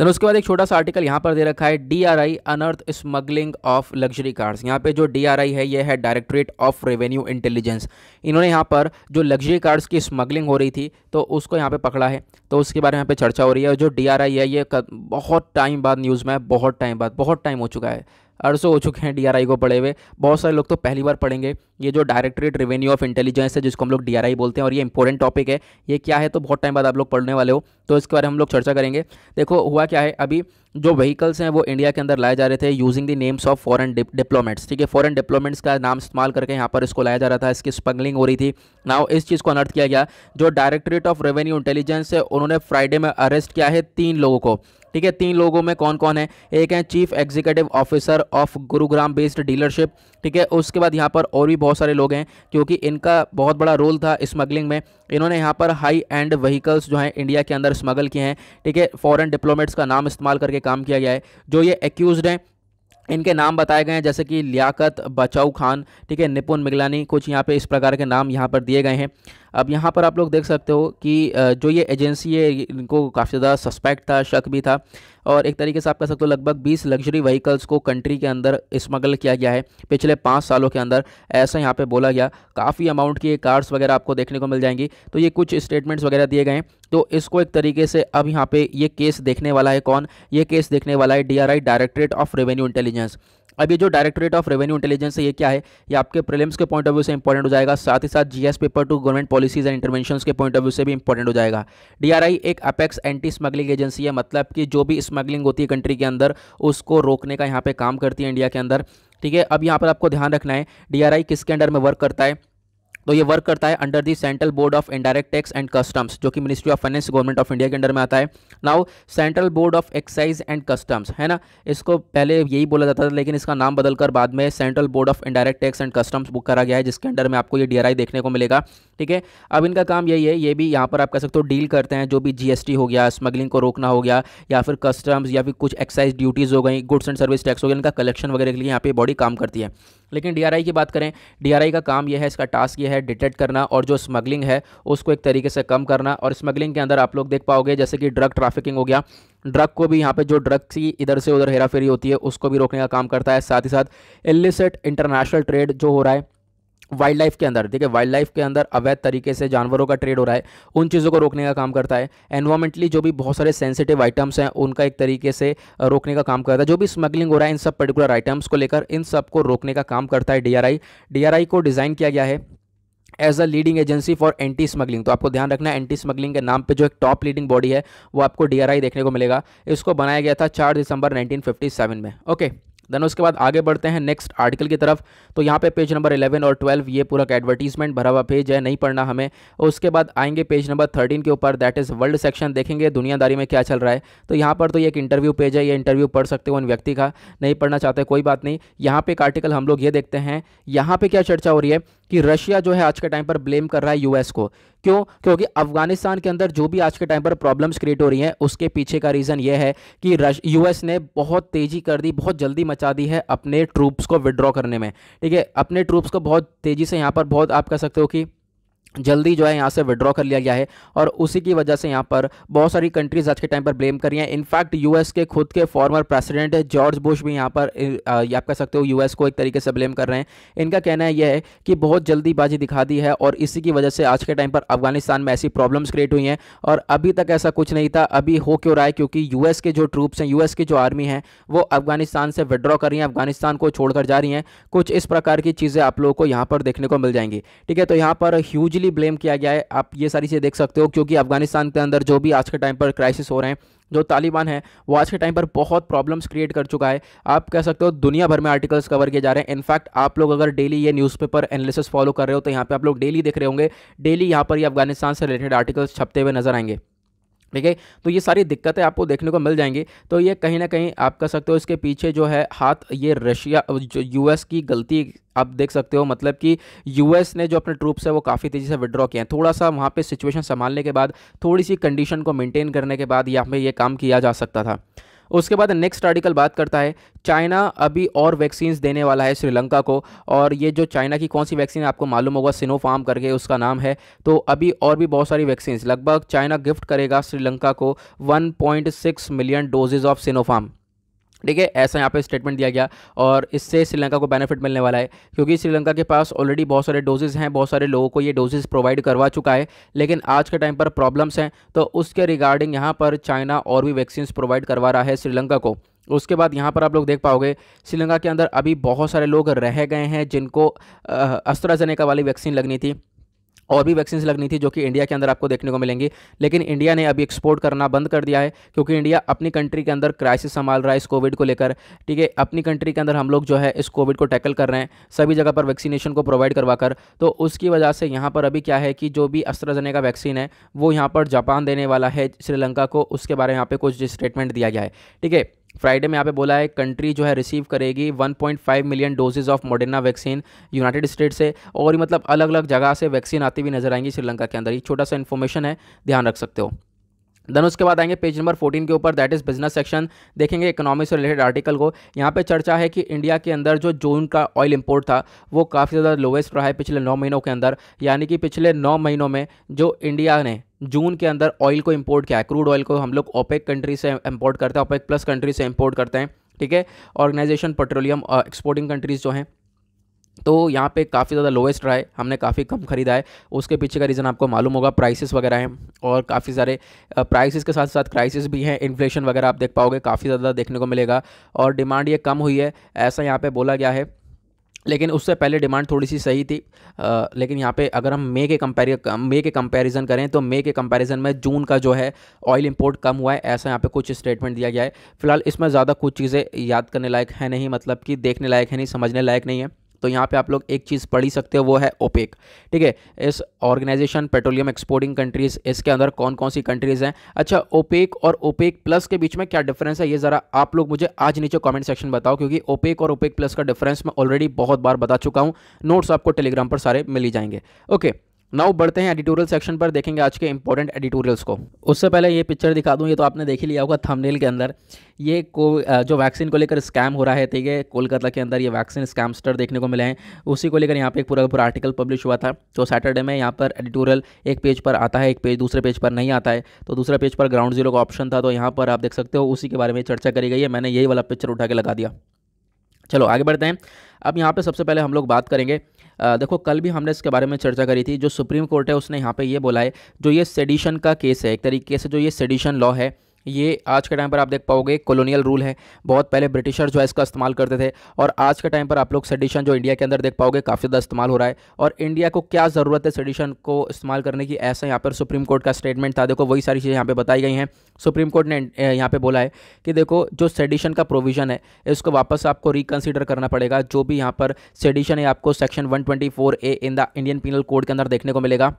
[SPEAKER 1] देन उसके बाद एक छोटा सा आर्टिकल यहाँ पर दे रखा है डी आर आई अनर्थ स्मगलिंग ऑफ लग्जरी कार्स यहाँ पे जो डी आर आई है ये है डायरेक्टोरेट ऑफ रेवेन्यू इंटेलिजेंस इन्होंने यहाँ पर जो लग्जरी कार्स की स्मगलिंग हो रही थी तो उसको यहाँ पे पकड़ा है तो उसके बारे में यहाँ पे चर्चा हो रही है और जो डी आर आई है ये बहुत टाइम बाद न्यूज़ में बहुत टाइम बाद बहुत टाइम हो चुका है अरसों हो चुके हैं डी को पढ़े हुए बहुत सारे लोग तो पहली बार पढ़ेंगे ये जो डायरेक्टरेट रेवेन्यू ऑफ इंटेलिजेंस है जिसको हम लोग डी बोलते हैं और ये इंपॉर्टेंट टॉपिक है ये क्या है तो बहुत टाइम बाद आप लोग पढ़ने वाले हो तो इसके बारे में हम लोग चर्चा करेंगे देखो हुआ क्या है अभी जो व्हीकल्स हैं वो इंडिया के अंदर लाए जा रहे थे using the names of foreign diplomats ठीक है फॉरन डिप्लोमेट्स का नाम इस्तेमाल करके यहाँ पर इसको लाया जा रहा था इसकी स्पगलिंग हो रही थी नाउ इस चीज़ को अनर्थ किया गया जो डायरेक्टरेट ऑफ रेवेन्यू इंटेलिजेंस है उन्होंने फ्राइडे में अरेस्ट किया है तीन लोगों को ठीक है तीन लोगों में कौन कौन है एक है chief executive officer of Gurugram based dealership ठीक है उसके बाद यहाँ पर और भी बहुत सारे लोग हैं क्योंकि इनका बहुत बड़ा रोल था स्मगलिंग में इन्होंने यहाँ पर हाई एंड व्हीकल्स जो हैं इंडिया के अंदर स्मगल किए हैं ठीक है फॉरेन डिप्लोमेट्स का नाम इस्तेमाल करके काम किया गया है जो ये एक्यूज हैं इनके नाम बताए गए हैं जैसे कि लियाकत बचाऊ खान ठीक है निपुन मिगलानी कुछ यहाँ पे इस प्रकार के नाम यहाँ पर दिए गए हैं अब यहाँ पर आप लोग देख सकते हो कि जो ये एजेंसी है इनको काफ़ी ज़्यादा सस्पेक्ट था शक भी था और एक तरीके से आप कह सकते हो लगभग 20 लग्जरी व्हीकल्स को कंट्री के अंदर स्मगल किया गया है पिछले पाँच सालों के अंदर ऐसा यहाँ पे बोला गया काफ़ी अमाउंट की कार्स वगैरह आपको देखने को मिल जाएंगी तो ये कुछ स्टेटमेंट्स वगैरह दिए गए तो इसको एक तरीके से अब यहाँ पे ये केस देखने वाला है कौन ये केस देखने वाला है D directorate of revenue intelligence अब ये जो डायरेक्टरेट ऑफ रेवेन्यू इंटेलिजेंस है ये क्या है ये आपके प्रीलिम्स के पॉइंट ऑफ व्यू से इंपॉर्टेंट हो जाएगा साथ ही साथ GS paper two government policies and intervention के पॉइंट ऑफ व्यू से भी इंपॉर्टेंट हो जाएगा डीआरआई एक अपेक्स एंटी स्मगलिंग एजेंसी है मतलब कि जो भी स्मगलिंग होती है कंट्री के अंदर उसको रोकने का यहाँ पे काम करती है इंडिया के अंदर ठीक है अब यहाँ पर आपको ध्यान रखना है डीआरआई किसके अंडर में वर्क करता है तो ये वर्क करता है under the central board of indirect tax and customs जो कि ministry of finance government of India के अंडर में आता है now central board of excise and customs है ना इसको पहले यही बोला जाता था लेकिन इसका नाम बदलकर बाद में central board of indirect tax and customs book करा गया है जिसके अंडर में आपको ये डी देखने को मिलेगा ठीक है अब इनका काम यही है ये भी यहाँ पर आप कह सकते हो डील करते हैं जो भी जीएसटी हो गया स्मगलिंग को रोकना हो गया या फिर कस्टम्स या फिर कुछ एक्साइज ड्यूटीज़ हो गई गुड्स एंड सर्विस टैक्स हो गया इनका कलेक्शन वगैरह के लिए यहाँ पे बॉडी काम करती है लेकिन डीआरआई की बात करें डीआरआई का काम यह है इसका टास्क यह है डिटेक्ट करना और जो स्मगलिंग है उसको एक तरीके से कम करना और स्मगलिंग के अंदर आप लोग देख पाओगे जैसे कि ड्रग ट्राफिक ट्रैफिकिंग हो गया ड्रग को भी यहाँ पे जो ड्रग की इधर से उधर हेराफेरी होती है उसको भी रोकने का काम करता है साथ ही साथ इलिसिट इंटरनेशनल ट्रेड जो हो रहा है वाइल्ड लाइफ के अंदर ठीक है वाइल्ड लाइफ के अंदर अवैध तरीके से जानवरों का ट्रेड हो रहा है उन चीज़ों को रोकने का काम करता है एनवायरमेंटली जो भी बहुत सारे सेंसिटिव आइटम्स हैं उनका एक तरीके से रोकने का काम करता है जो भी स्मगलिंग हो रहा है इन सब पर्टिकुलर आइटम्स को लेकर इन सब को रोकने का काम करता है डीआरआई डीआरआई को डिज़ाइन किया गया है as a leading agency for anti smuggling तो आपको ध्यान रखना एंटी स्मगलिंग के नाम पे जो एक टॉप लीडिंग बॉडी है वो आपको डीआरआई देखने को मिलेगा इसको बनाया गया था चार दिसंबर 1957 में ओके देन उसके बाद आगे बढ़ते हैं नेक्स्ट आर्टिकल की तरफ तो यहाँ पे पेज नंबर 11 और 12 ये पूरा एडवर्टीजमेंट भरा हुआ पेज है नहीं पढ़ना हमें उसके बाद आएंगे पेज नंबर 13 के ऊपर दैट इज़ वर्ल्ड सेक्शन देखेंगे दुनियादारी में क्या चल रहा है तो यहाँ पर तो ये एक इंटरव्यू पेज है ये इंटरव्यू पढ़ सकते हो उन व्यक्ति का नहीं पढ़ना चाहते कोई बात नहीं यहाँ पर एक आर्टिकल हम लोग ये देखते हैं यहाँ पर क्या चर्चा हो रही है कि रशिया जो है आज के टाइम पर ब्लेम कर रहा है यूएस को क्यों क्योंकि अफगानिस्तान के अंदर जो भी आज के टाइम पर प्रॉब्लम्स क्रिएट हो रही हैं उसके पीछे का रीज़न यह है कि यूएस ने बहुत तेज़ी कर दी बहुत जल्दी मचा दी है अपने ट्रूप्स को विड्रॉ करने में ठीक है अपने ट्रूप्स को बहुत तेज़ी से यहाँ पर बहुत आप कह सकते हो कि जल्दी जो है यहाँ से विड्रॉ कर लिया गया है और उसी की वजह से यहाँ पर बहुत सारी कंट्रीज आज के टाइम पर ब्लेम कर रही हैं इनफैक्ट यूएस के खुद के फॉर्मर प्रेसिडेंट जॉर्ज बुश भी यहाँ पर आप कह सकते हो यूएस को एक तरीके से ब्लेम कर रहे हैं इनका कहना यह है कि बहुत जल्दीबाजी दिखा दी है और इसी की वजह से आज के टाइम पर अफगानिस्तान में ऐसी प्रॉब्लम्स क्रिएट हुई हैं और अभी तक ऐसा कुछ नहीं था अभी हो क्यों रहा है क्योंकि यूएस के जो ट्रूप्स हैं यू की जो आर्मी है वो अफगानिस्तान से विड्रॉ कर रही हैं अफगानिस्तान को छोड़कर जा रही हैं कुछ इस प्रकार की चीज़ें आप लोगों को यहाँ पर देखने को मिल जाएंगी ठीक है तो यहाँ पर ह्यूज इसीलिए ब्लेम किया गया है आप ये सारी चीज़ें देख सकते हो क्योंकि अफगानिस्तान के अंदर जो भी आज के टाइम पर क्राइसिस हो रहे हैं जो तालिबान है वो आज के टाइम पर बहुत प्रॉब्लम्स क्रिएट कर चुका है आप कह सकते हो दुनिया भर में आर्टिकल्स कवर किए जा रहे हैं इनफैक्ट आप लोग अगर डेली ये न्यूज़पेपर एनालिसिस फॉलो कर रहे हो तो यहाँ पे आप लोग डेली देख रहे होंगे डेली यहाँ पर ही अफगानिस्तान से रिलेटेड आर्टिकल्स छपते हुए नजर आएंगे ठीक है तो ये सारी दिक्कतें आपको देखने को मिल जाएंगी तो ये कहीं ना कहीं आप कह सकते हो इसके पीछे जो है हाथ ये रशिया जो यूएस की गलती आप देख सकते हो मतलब कि यूएस ने जो अपने ट्रूप्स है वो काफ़ी तेज़ी से विड्रॉ किए हैं थोड़ा सा वहाँ पे सिचुएशन संभालने के बाद थोड़ी सी कंडीशन को मेंटेन करने के बाद यहाँ पर ये काम किया जा सकता था उसके बाद नेक्स्ट आर्टिकल बात करता है चाइना अभी और वैक्सीन देने वाला है श्रीलंका को और ये जो चाइना की कौन सी वैक्सीन आपको मालूम होगा सिनोफार्म करके उसका नाम है तो अभी और भी बहुत सारी वैक्सीन लगभग चाइना गिफ्ट करेगा श्रीलंका को 1.6 मिलियन डोजेज ऑफ सिनोफार्म ठीक है ऐसा यहाँ पे स्टेटमेंट दिया गया और इससे श्रीलंका को बेनिफिट मिलने वाला है क्योंकि श्रीलंका के पास ऑलरेडी बहुत सारे डोजेज़ हैं बहुत सारे लोगों को ये डोजेज़ प्रोवाइड करवा चुका है लेकिन आज के टाइम पर प्रॉब्लम्स हैं तो उसके रिगार्डिंग यहाँ पर चाइना और भी वैक्सीन प्रोवाइड करवा रहा है श्रीलंका को उसके बाद यहाँ पर आप लोग देख पाओगे श्रीलंका के अंदर अभी बहुत सारे लोग रह गए हैं जिनको अस्ट्राजेनेका वाली वैक्सीन लगनी थी और भी वैक्सीन लगनी थी जो कि इंडिया के अंदर आपको देखने को मिलेंगी लेकिन इंडिया ने अभी एक्सपोर्ट करना बंद कर दिया है क्योंकि इंडिया अपनी कंट्री के अंदर क्राइसिस संभाल रहा है इस कोविड को लेकर ठीक है अपनी कंट्री के अंदर हम लोग जो है इस कोविड को टैकल कर रहे हैं सभी जगह पर वैक्सीनेशन को प्रोवाइड करवा कर तो उसकी वजह से यहाँ पर अभी क्या है कि जो भी जने का वैक्सीन है वो यहाँ पर जापान देने वाला है श्रीलंका को उसके बारे में यहाँ पर कुछ स्टेटमेंट दिया गया है ठीक है फ्राइडे में यहाँ पे बोला है कंट्री जो है रिसीव करेगी 1.5 million doses of Moderna vaccine United State से और मतलब अलग अलग जगह से वैक्सीन आती हुई नजर आएंगी श्रीलंका के अंदर ये छोटा सा इन्फॉर्मेशन है ध्यान रख सकते हो देन उसके बाद आएंगे पेज नंबर 14 के ऊपर दैट इज़ बिजनेस सेक्शन देखेंगे इकोनॉमी से रिलेटेड आर्टिकल को यहाँ पे चर्चा है कि इंडिया के अंदर जो जून का ऑयल इंपोर्ट था वो काफ़ी ज़्यादा लोवेस्ट रहा है पिछले नौ महीनों के अंदर यानी कि पिछले नौ महीनों में जो इंडिया ने जून के अंदर ऑयल को इम्पोर्ट किया है क्रूड ऑयल को हम लोग ओपेक कंट्री से इम्पोर्ट करते हैं ओपेक प्लस कंट्री से इम्पोर्ट करते हैं ठीक है ऑर्गेनाइजेशन पेट्रोलियम एक्सपोर्टिंग कंट्रीज़ जो हैं तो यहाँ पे काफ़ी ज़्यादा लोएस्ट रहा है हमने काफ़ी कम ख़रीदा है उसके पीछे का रीज़न आपको मालूम होगा प्राइसेस वगैरह हैं और काफ़ी सारे प्राइसेस के साथ साथ क्राइसिस भी हैं इन्फ्लेशन वगैरह आप देख पाओगे काफ़ी ज़्यादा देखने को मिलेगा और डिमांड ये कम हुई है ऐसा यहाँ पर बोला गया है लेकिन उससे पहले डिमांड थोड़ी सी सही थी आ, लेकिन यहाँ पे अगर हम मे के कम्पेर मे के कंपैरिजन करें तो मे के कंपैरिजन में जून का जो है ऑयल इंपोर्ट कम हुआ है ऐसा यहाँ पे कुछ स्टेटमेंट दिया गया है फिलहाल इसमें ज़्यादा कुछ चीज़ें याद करने लायक है नहीं मतलब कि देखने लायक है नहीं समझने लायक नहीं है तो यहाँ पे आप लोग एक चीज़ पढ़ ही सकते हो वो है ओपेक ठीक है इस ऑर्गेनाइजेशन पेट्रोलियम एक्सपोर्टिंग कंट्रीज़ इसके अंदर कौन कौन सी कंट्रीज़ हैं अच्छा ओपेक और ओपेक प्लस के बीच में क्या डिफरेंस है ये ज़रा आप लोग मुझे आज नीचे कॉमेंट सेक्शन बताओ क्योंकि ओपेक और ओपेक प्लस का डिफरेंस मैं ऑलरेडी बहुत बार बता चुका हूँ नोट्स आपको टेलीग्राम पर सारे मिल ही जाएंगे ओके नाउ बढ़ते हैं एडिटोरियल सेक्शन पर देखेंगे आज के इंपॉर्टेंट एडिटोरियल्स को उससे पहले ये पिक्चर दिखा दूँ ये तो आपने देख ही लिया होगा थंबनेल के अंदर ये को जो वैक्सीन को लेकर स्कैम हो रहा है ठीक है कोलकाता के अंदर ये वैक्सीन स्कैमस्टर देखने को मिले हैं उसी को लेकर यहाँ पे एक पूरा पूरा आर्टिकल पब्लिश हुआ था तो सैटरडे में यहाँ पर एडिटोरियल एक पेज पर आता है एक पेज दूसरे पेज पर नहीं आता है तो दूसरे पेज पर ग्राउंड जीरो का ऑप्शन था तो यहाँ पर आप देख सकते हो उसी के बारे में चर्चा करी गई है मैंने यही वाला पिक्चर उठा के लगा दिया चलो आगे बढ़ते हैं अब यहाँ पर सबसे पहले हम लोग बात करेंगे देखो कल भी हमने इसके बारे में चर्चा करी थी जो सुप्रीम कोर्ट है उसने यहाँ पर ये बोला है जो ये सेडिशन का केस है एक तरीके से जो ये सेडिशन लॉ है ये आज के टाइम पर आप देख पाओगे कॉलोनियल रूल है बहुत पहले ब्रिटिशर जो है इसका इस्तेमाल करते थे और आज के टाइम पर आप लोग सेडिशन जो इंडिया के अंदर देख पाओगे काफ़ी ज़्यादा इस्तेमाल हो रहा है और इंडिया को क्या ज़रूरत है सेडिशन को इस्तेमाल करने की ऐसा यहाँ पर सुप्रीम कोर्ट का स्टेटमेंट था देखो वही सारी चीज़ें यहाँ पर बताई गई हैं सुप्रीम कोर्ट ने यहाँ पर बोला है कि देखो जो सेडिशन का प्रोविज़न है इसको वापस आपको रिकन्सिडर करना पड़ेगा जो भी यहाँ पर सेडिशन है आपको section one A in the Indian penal code के अंदर देखने को मिलेगा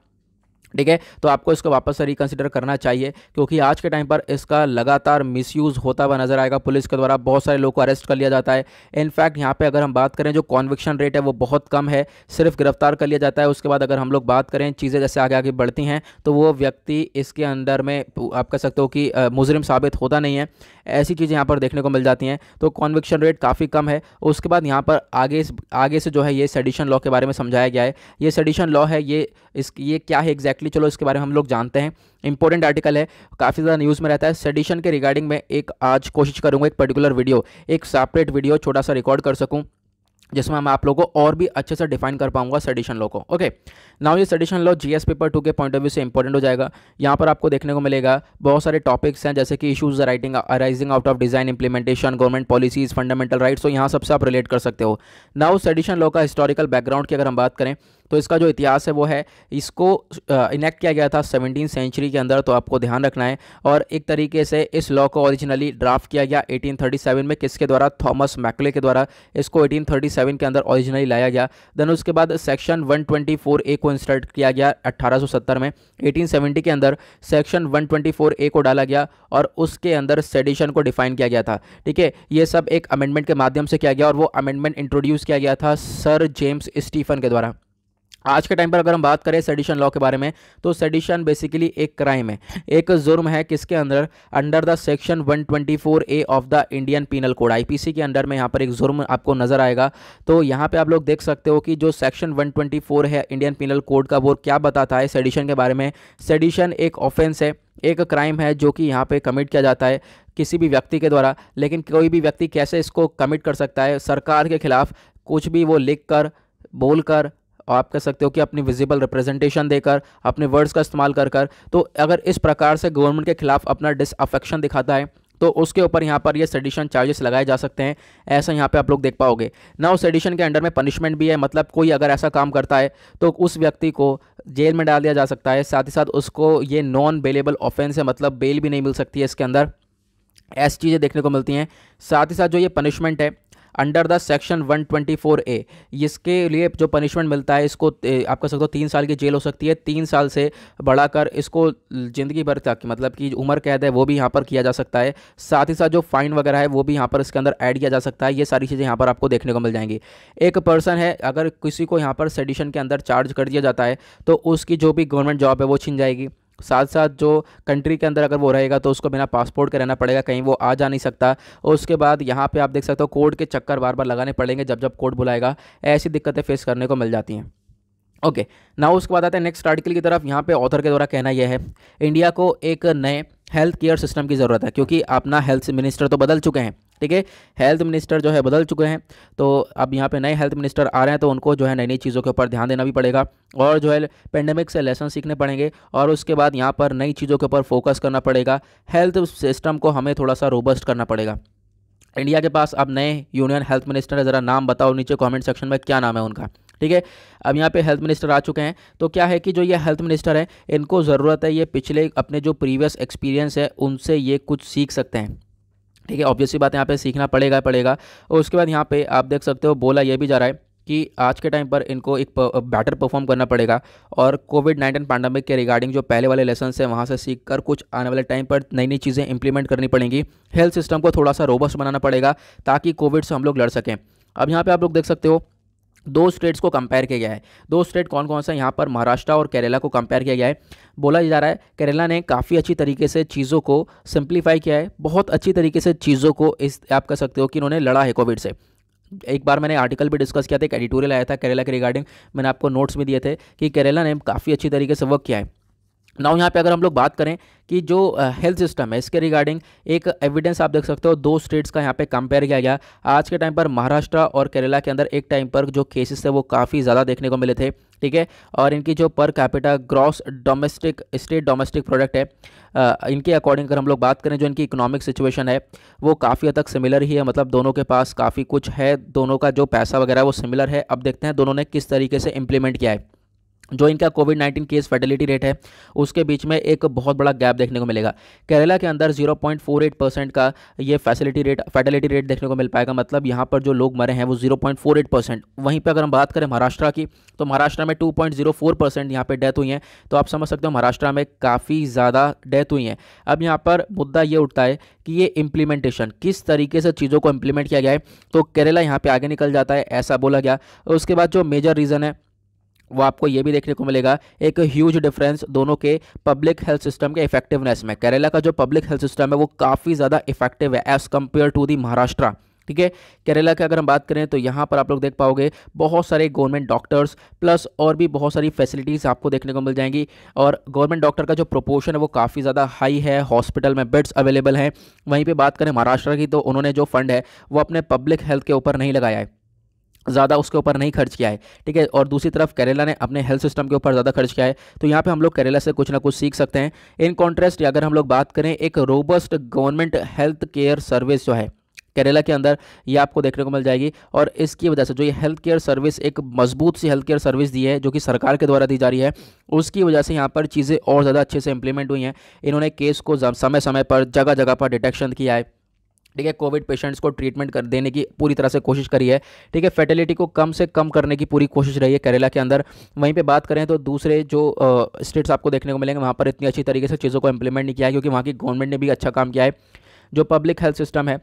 [SPEAKER 1] ठीक है तो आपको इसको वापस से रिकन्सिडर करना चाहिए क्योंकि आज के टाइम पर इसका लगातार मिसयूज़ होता हुआ नजर आएगा पुलिस के द्वारा बहुत सारे लोग को अरेस्ट कर लिया जाता है इनफैक्ट यहाँ पे अगर हम बात करें जो कॉन्विक्शन रेट है वो बहुत कम है सिर्फ गिरफ्तार कर लिया जाता है उसके बाद अगर हम लोग बात करें चीज़ें जैसे आगे आगे बढ़ती हैं तो वो व्यक्ति इसके अंदर में आप कह सकते हो कि मुजरिम साबित होता नहीं है ऐसी चीज़ें यहाँ पर देखने को मिल जाती हैं तो कॉन्विक्शन रेट काफ़ी कम है उसके बाद यहाँ पर आगे आगे से जो है ये सेडिशन लॉ के बारे में समझाया गया है ये सेडिशन लॉ है ये इस ये क्या है एग्जैक्ट एग्जैक्टली चलो इसके बारे में हम लोग जानते हैं इंपॉर्टेंट आर्टिकल है काफ़ी ज़्यादा न्यूज़ में रहता है सेडिशन के रिगार्डिंग में एक आज कोशिश करूँगा एक पर्टिकुलर वीडियो एक सेपरेट वीडियो छोटा सा रिकॉर्ड कर सकूँ जिसमें मैं आप लोगों को और भी अच्छे से डिफाइन कर पाऊंगा सडिशन लॉ को ओके नाउ ये sedition law GS paper two के पॉइंट ऑफ व्यू से इंपॉर्टेंट हो जाएगा यहाँ पर आपको देखने को मिलेगा बहुत सारे टॉपिक्स हैं जैसे कि issues writing arising out of design implementation government policies fundamental rights तो यहाँ सबसे आप रिलेट कर सकते हो नाउ सडिशन लॉ का हिस्टोरिकल बैकग्राउंड की अगर हम बात करें तो इसका जो इतिहास है वो है इसको इनेक्ट किया गया था सेवनटीन सेंचुरी के अंदर तो आपको ध्यान रखना है और एक तरीके से इस लॉ को ओरिजिनली ड्राफ्ट किया गया 1837 में किसके द्वारा थॉमस मैकले के द्वारा इसको 1837 के अंदर ओरिजिनली लाया गया देन उसके बाद सेक्शन 124 ए को इंस्टर्ट किया गया 1870 में 1870 के अंदर सेक्शन 124 ए को डाला गया और उसके अंदर सेडिशन को डिफाइन किया गया था ठीक है ये सब एक अमेंडमेंट के माध्यम से किया गया और वो अमेंडमेंट इंट्रोड्यूस किया गया था सर जेम्स स्टीफन के द्वारा आज के टाइम पर अगर हम बात करें सेडिशन लॉ के बारे में तो सेडिशन बेसिकली एक क्राइम है एक जुर्म है किसके अंदर under the section 124 A of the Indian penal code IPC के अंडर में यहाँ पर एक जुर्म आपको नजर आएगा तो यहाँ पे आप लोग देख सकते हो कि जो सेक्शन 124 है इंडियन पीनल कोड का वो क्या बताता है सेडिशन के बारे में सेडिशन एक ऑफेंस है एक क्राइम है जो कि यहाँ पे कमिट किया जाता है किसी भी व्यक्ति के द्वारा लेकिन कोई भी व्यक्ति कैसे इसको कमिट कर सकता है सरकार के खिलाफ कुछ भी वो लिख कर बोलकर और आप कह सकते हो कि अपनी विजिबल रिप्रेजेंटेशन देकर अपने वर्ड्स का इस्तेमाल कर कर तो अगर इस प्रकार से गवर्नमेंट के खिलाफ अपना डिसअफेक्शन दिखाता है तो उसके ऊपर यहाँ पर ये सेडिशन चार्जेस लगाए जा सकते हैं ऐसा यहाँ पे आप लोग देख पाओगे ना उस एडिशन के अंडर में पनिशमेंट भी है मतलब कोई अगर ऐसा काम करता है तो उस व्यक्ति को जेल में डाल दिया जा सकता है साथ ही साथ उसको ये नॉन बेलेबल ऑफेंस है मतलब बेल भी नहीं मिल सकती है इसके अंदर ऐसी चीज़ें देखने को मिलती हैं साथ ही साथ जो ये पनिशमेंट है अंडर द सेक्शन 124 ए इसके लिए जो पनिशमेंट मिलता है इसको आप कह सकते हो तीन साल की जेल हो सकती है तीन साल से बढ़ाकर इसको ज़िंदगी भर तक मतलब कि उम्र कैद है वो भी यहाँ पर किया जा सकता है साथ ही साथ जो फाइन वगैरह है वो भी यहाँ पर इसके अंदर ऐड किया जा सकता है ये सारी चीज़ें यहाँ पर आपको देखने को मिल जाएंगी एक पर्सन है अगर किसी को यहाँ पर सेडिशन के अंदर चार्ज कर दिया जाता है तो उसकी जो भी गवर्नमेंट जॉब है वो छिन जाएगी साथ साथ जो कंट्री के अंदर अगर वो रहेगा तो उसको बिना पासपोर्ट के रहना पड़ेगा कहीं वो आ जा नहीं सकता और उसके बाद यहाँ पर आप देख सकते हो कोर्ट के चक्कर बार बार लगाने पड़ेंगे जब जब कोर्ट बुलाएगा ऐसी दिक्कतें फेस करने को मिल जाती हैं ओके ना उसके बाद आते हैं नेक्स्ट आर्टिकल की तरफ यहाँ पे ऑथर के द्वारा कहना यह है इंडिया को एक नए हेल्थ केयर सिस्टम की ज़रूरत है क्योंकि अपना हेल्थ मिनिस्टर तो बदल चुके हैं ठीक है हेल्थ मिनिस्टर जो है बदल चुके हैं तो अब यहाँ पे नए हेल्थ मिनिस्टर आ रहे हैं तो उनको जो है नई नई चीज़ों के ऊपर ध्यान देना भी पड़ेगा और जो है पेंडेमिक से लेसन सीखने पड़ेंगे और उसके बाद यहाँ पर नई चीज़ों के ऊपर फोकस करना पड़ेगा हेल्थ सिस्टम को हमें थोड़ा सा रोबस्ट करना पड़ेगा इंडिया के पास अब नए यूनियन हेल्थ मिनिस्टर है ज़रा नाम बताओ नीचे कमेंट सेक्शन में क्या नाम है उनका ठीक है अब यहाँ पे हेल्थ मिनिस्टर आ चुके हैं तो क्या है कि जो ये हेल्थ मिनिस्टर है इनको ज़रूरत है ये पिछले अपने जो प्रीवियस एक्सपीरियंस है उनसे ये कुछ सीख सकते हैं ठीक है ऑब्वियसली बात यहाँ पे सीखना पड़ेगा पड़ेगा और उसके बाद यहाँ पे आप देख सकते हो बोला ये भी जा रहा है कि आज के टाइम पर इनको एक बेटर परफॉर्म करना पड़ेगा और कोविड नाइन्टीन पैंडमिक के रिगार्डिंग जो पहले वाले लेसन है वहाँ से सीख कर कुछ आने वाले टाइम पर नई नई चीज़ें इंप्लीमेंट करनी पड़ेंगी हेल्थ सिस्टम को थोड़ा सा रोबस्ट बनाना पड़ेगा ताकि कोविड से हम लोग लड़ सकें अब यहाँ पर आप लोग देख सकते हो दो स्टेट्स को कंपेयर किया गया है दो स्टेट कौन कौन सा यहाँ पर महाराष्ट्र और केरला को कंपेयर किया गया है बोला जा रहा है केरला ने काफ़ी अच्छी तरीके से चीज़ों को सिंप्लीफाई किया है बहुत अच्छी तरीके से चीज़ों को इस आप कह सकते हो कि इन्होंने लड़ा है कोविड से एक बार मैंने आर्टिकल भी डिस्कस किया था एक एडिटोरियल आया था केरला के रिगार्डिंग मैंने आपको नोट्स भी दिए थे कि केरला ने काफ़ी अच्छी तरीके से वर्क किया है नाउ यहाँ पे अगर हम लोग बात करें कि जो हेल्थ सिस्टम है इसके रिगार्डिंग एक एविडेंस आप देख सकते हो दो स्टेट्स का यहाँ पे कंपेयर किया गया आज के टाइम पर महाराष्ट्र और केरला के अंदर एक टाइम पर जो केसेस थे वो काफ़ी ज़्यादा देखने को मिले थे ठीक है और इनकी जो per capita gross domestic state domestic product है आ, इनके अकॉर्डिंग अगर हम लोग बात करें जो इनकी इकोनॉमिक सिचुएशन है वो काफ़ी हद तक सिमिलर ही है मतलब दोनों के पास काफ़ी कुछ है दोनों का जो पैसा वगैरह वो सिमिलर है अब देखते हैं दोनों ने किस तरीके से इम्प्लीमेंट किया है जो इनका कोविड 19 केस फर्टिलिटी रेट है उसके बीच में एक बहुत बड़ा गैप देखने को मिलेगा केरला के अंदर 0.48 परसेंट का ये फैसिलिटी रेट फर्टिलिटी रेट देखने को मिल पाएगा मतलब यहाँ पर जो लोग मरे हैं वो 0.48 परसेंट वहीं पर अगर हम बात करें महाराष्ट्र की तो महाराष्ट्र में 2.04 परसेंट यहाँ पर डेथ हुई हैं तो आप समझ सकते हो महाराष्ट्र में काफ़ी ज़्यादा डेथ हुई हैं अब यहाँ पर मुद्दा ये उठता है कि ये इम्प्लीमेंटेशन किस तरीके से चीज़ों को इम्प्लीमेंट किया गया है तो केरला यहाँ पर आगे निकल जाता है ऐसा बोला गया उसके बाद जो मेजर रीज़न है वो आपको ये भी देखने को मिलेगा एक ह्यूज डिफरेंस दोनों के पब्लिक हेल्थ सिस्टम के इफेक्टिवनेस में केरला का जो पब्लिक हेल्थ सिस्टम है वो काफ़ी ज़्यादा इफेक्टिव है as compare to the Maharashtra ठीक है केरला की अगर हम बात करें तो यहाँ पर आप लोग देख पाओगे बहुत सारे गवर्नमेंट डॉक्टर्स प्लस और भी बहुत सारी फैसिलिटीज़ आपको देखने को मिल जाएंगी और गवर्नमेंट डॉक्टर का जो प्रोपोर्शन है वो काफ़ी ज़्यादा हाई है हॉस्पिटल में बेड्स अवेलेबल हैं वहीं पर बात करें महाराष्ट्र की तो उन्होंने जो फंड है वो अपने पब्लिक हेल्थ के ऊपर नहीं लगाया है ज़्यादा उसके ऊपर नहीं खर्च किया है ठीक है और दूसरी तरफ केरला ने अपने हेल्थ सिस्टम के ऊपर ज़्यादा खर्च किया है तो यहाँ पे हम लोग केरला से कुछ ना कुछ सीख सकते हैं इन कॉन्ट्रेस्ट अगर हम लोग बात करें एक robust government health care service जो है केरला के अंदर ये आपको देखने को मिल जाएगी और इसकी वजह से जो ये हेल्थ केयर सर्विस एक मजबूत सी हेल्थ केयर सर्विस दी है जो कि सरकार के द्वारा दी जा रही है उसकी वजह से यहाँ पर चीज़ें और ज़्यादा अच्छे से इंप्लीमेंट हुई हैं इन्होंने केस को समय समय पर जगह जगह पर डिटेक्शन किया है ठीक है कोविड पेशेंट्स को ट्रीटमेंट कर देने की पूरी तरह से कोशिश करी है ठीक है फर्टिलिटी को कम से कम करने की पूरी कोशिश रही है केरला के अंदर वहीं पे बात करें तो दूसरे जो स्टेट्स आपको देखने को मिलेंगे वहाँ पर इतनी अच्छी तरीके से चीज़ों को इम्प्लीमेंट नहीं किया है क्योंकि वहाँ की गवर्नमेंट ने भी अच्छा काम किया है जो पब्लिक हेल्थ सिस्टम है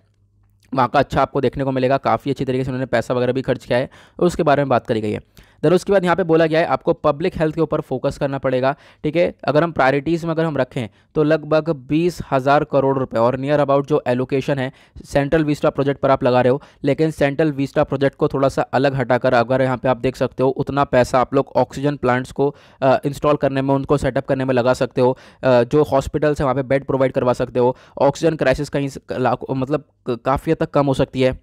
[SPEAKER 1] वहाँ का अच्छा आपको देखने को मिलेगा काफ़ी अच्छी तरीके से उन्होंने पैसा वगैरह भी खर्च किया है उसके बारे में बात करी गई है देन उसके बाद यहाँ पे बोला गया है आपको पब्लिक हेल्थ के ऊपर फोकस करना पड़ेगा ठीक है अगर हम प्रायोरिटीज़ में अगर हम रखें तो लगभग बीस हज़ार करोड़ रुपए और नियर अबाउट जो एलोकेशन है सेंट्रल विस्टा प्रोजेक्ट पर आप लगा रहे हो लेकिन सेंट्रल विस्टा प्रोजेक्ट को थोड़ा सा अलग हटाकर अगर यहाँ पर आप देख सकते हो उतना पैसा आप लोग ऑक्सीजन प्लांट्स को इंस्टॉल करने में उनको सेटअप करने में लगा सकते हो जो हॉस्पिटल्स हैं वहाँ पर बेड प्रोवाइड करवा सकते हो ऑक्सीजन क्राइसिस कहीं मतलब काफ़ी हद तक कम हो सकती है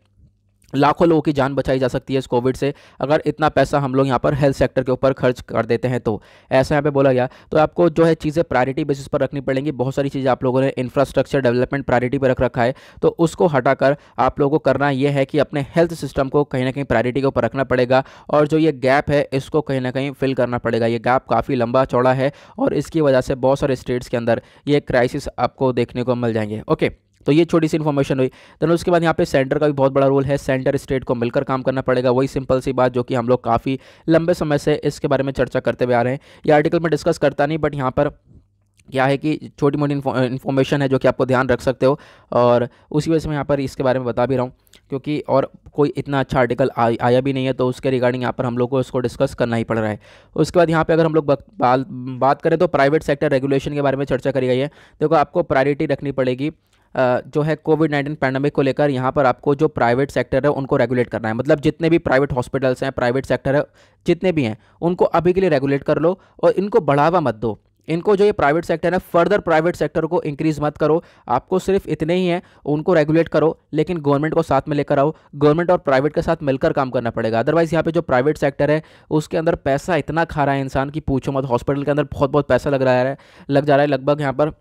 [SPEAKER 1] लाखों लोगों की जान बचाई जा सकती है इस कोविड से अगर इतना पैसा हम लोग यहाँ पर हेल्थ सेक्टर के ऊपर खर्च कर देते हैं तो ऐसा यहाँ पे बोला गया तो आपको जो है चीज़ें प्रायोरिटी बेसिस पर रखनी पड़ेंगी बहुत सारी चीज़ें आप लोगों ने इंफ्रास्ट्रक्चर डेवलपमेंट प्रायोरिटी पर रख रखा है तो उसको हटाकर आप लोगों को करना यह है कि अपने हेल्थ सिस्टम को कहीं ना कहीं प्रायोरिटी के ऊपर रखना पड़ेगा और जो ये गैप है इसको कहीं ना कहीं फिल करना पड़ेगा ये गैप काफ़ी लंबा चौड़ा है और इसकी वजह से बहुत सारे स्टेट्स के अंदर ये क्राइसिस आपको देखने को मिल जाएंगे ओके तो ये छोटी सी इन्फॉर्मेशन हुई देन उसके बाद यहाँ पे सेंटर का भी बहुत बड़ा रोल है सेंटर स्टेट को मिलकर काम करना पड़ेगा वही सिंपल सी बात जो कि हम लोग काफ़ी लंबे समय से इसके बारे में चर्चा करते हुए आ रहे हैं ये आर्टिकल में डिस्कस करता नहीं बट यहाँ पर क्या है कि छोटी मोटी इन्फॉर्मेशन है जो कि आपको ध्यान रख सकते हो और उसी वजह से मैं यहाँ पर इसके बारे में बता भी रहा हूँ क्योंकि और कोई इतना अच्छा आर्टिकल आ, आया भी नहीं है तो उसके रिगार्डिंग यहाँ पर हम लोग को इसको डिस्कस करना ही पड़ रहा है उसके बाद यहाँ पे अगर हम लोग बात बात करें तो प्राइवेट सेक्टर रेगुलेशन के बारे में चर्चा करी गई है देखो आपको प्रायोरिटी रखनी पड़ेगी जो है कोविड नाइन्टीन पैंडमिक को लेकर यहाँ पर आपको जो प्राइवेट सेक्टर है उनको रेगुलेट करना है मतलब जितने भी प्राइवेट हॉस्पिटल्स हैं प्राइवेट सेक्टर है जितने भी हैं उनको अभी के लिए रेगुलेट कर लो और इनको बढ़ावा मत दो इनको जो ये प्राइवेट सेक्टर है फर्दर प्राइवेट सेक्टर को इंक्रीज़ मत करो आपको सिर्फ इतने ही हैं उनको रेगुलेट करो लेकिन गवर्नमेंट को साथ में लेकर आओ गवर्नमेंट और प्राइवेट के साथ मिलकर काम करना पड़ेगा अदरवाइज़ यहाँ पे जो प्राइवेट सेक्टर है उसके अंदर पैसा इतना खा रहा है इंसान की पूछो मत हॉस्पिटल के अंदर बहुत बहुत पैसा लग रहा है लग जा रहा है लगभग यहाँ पर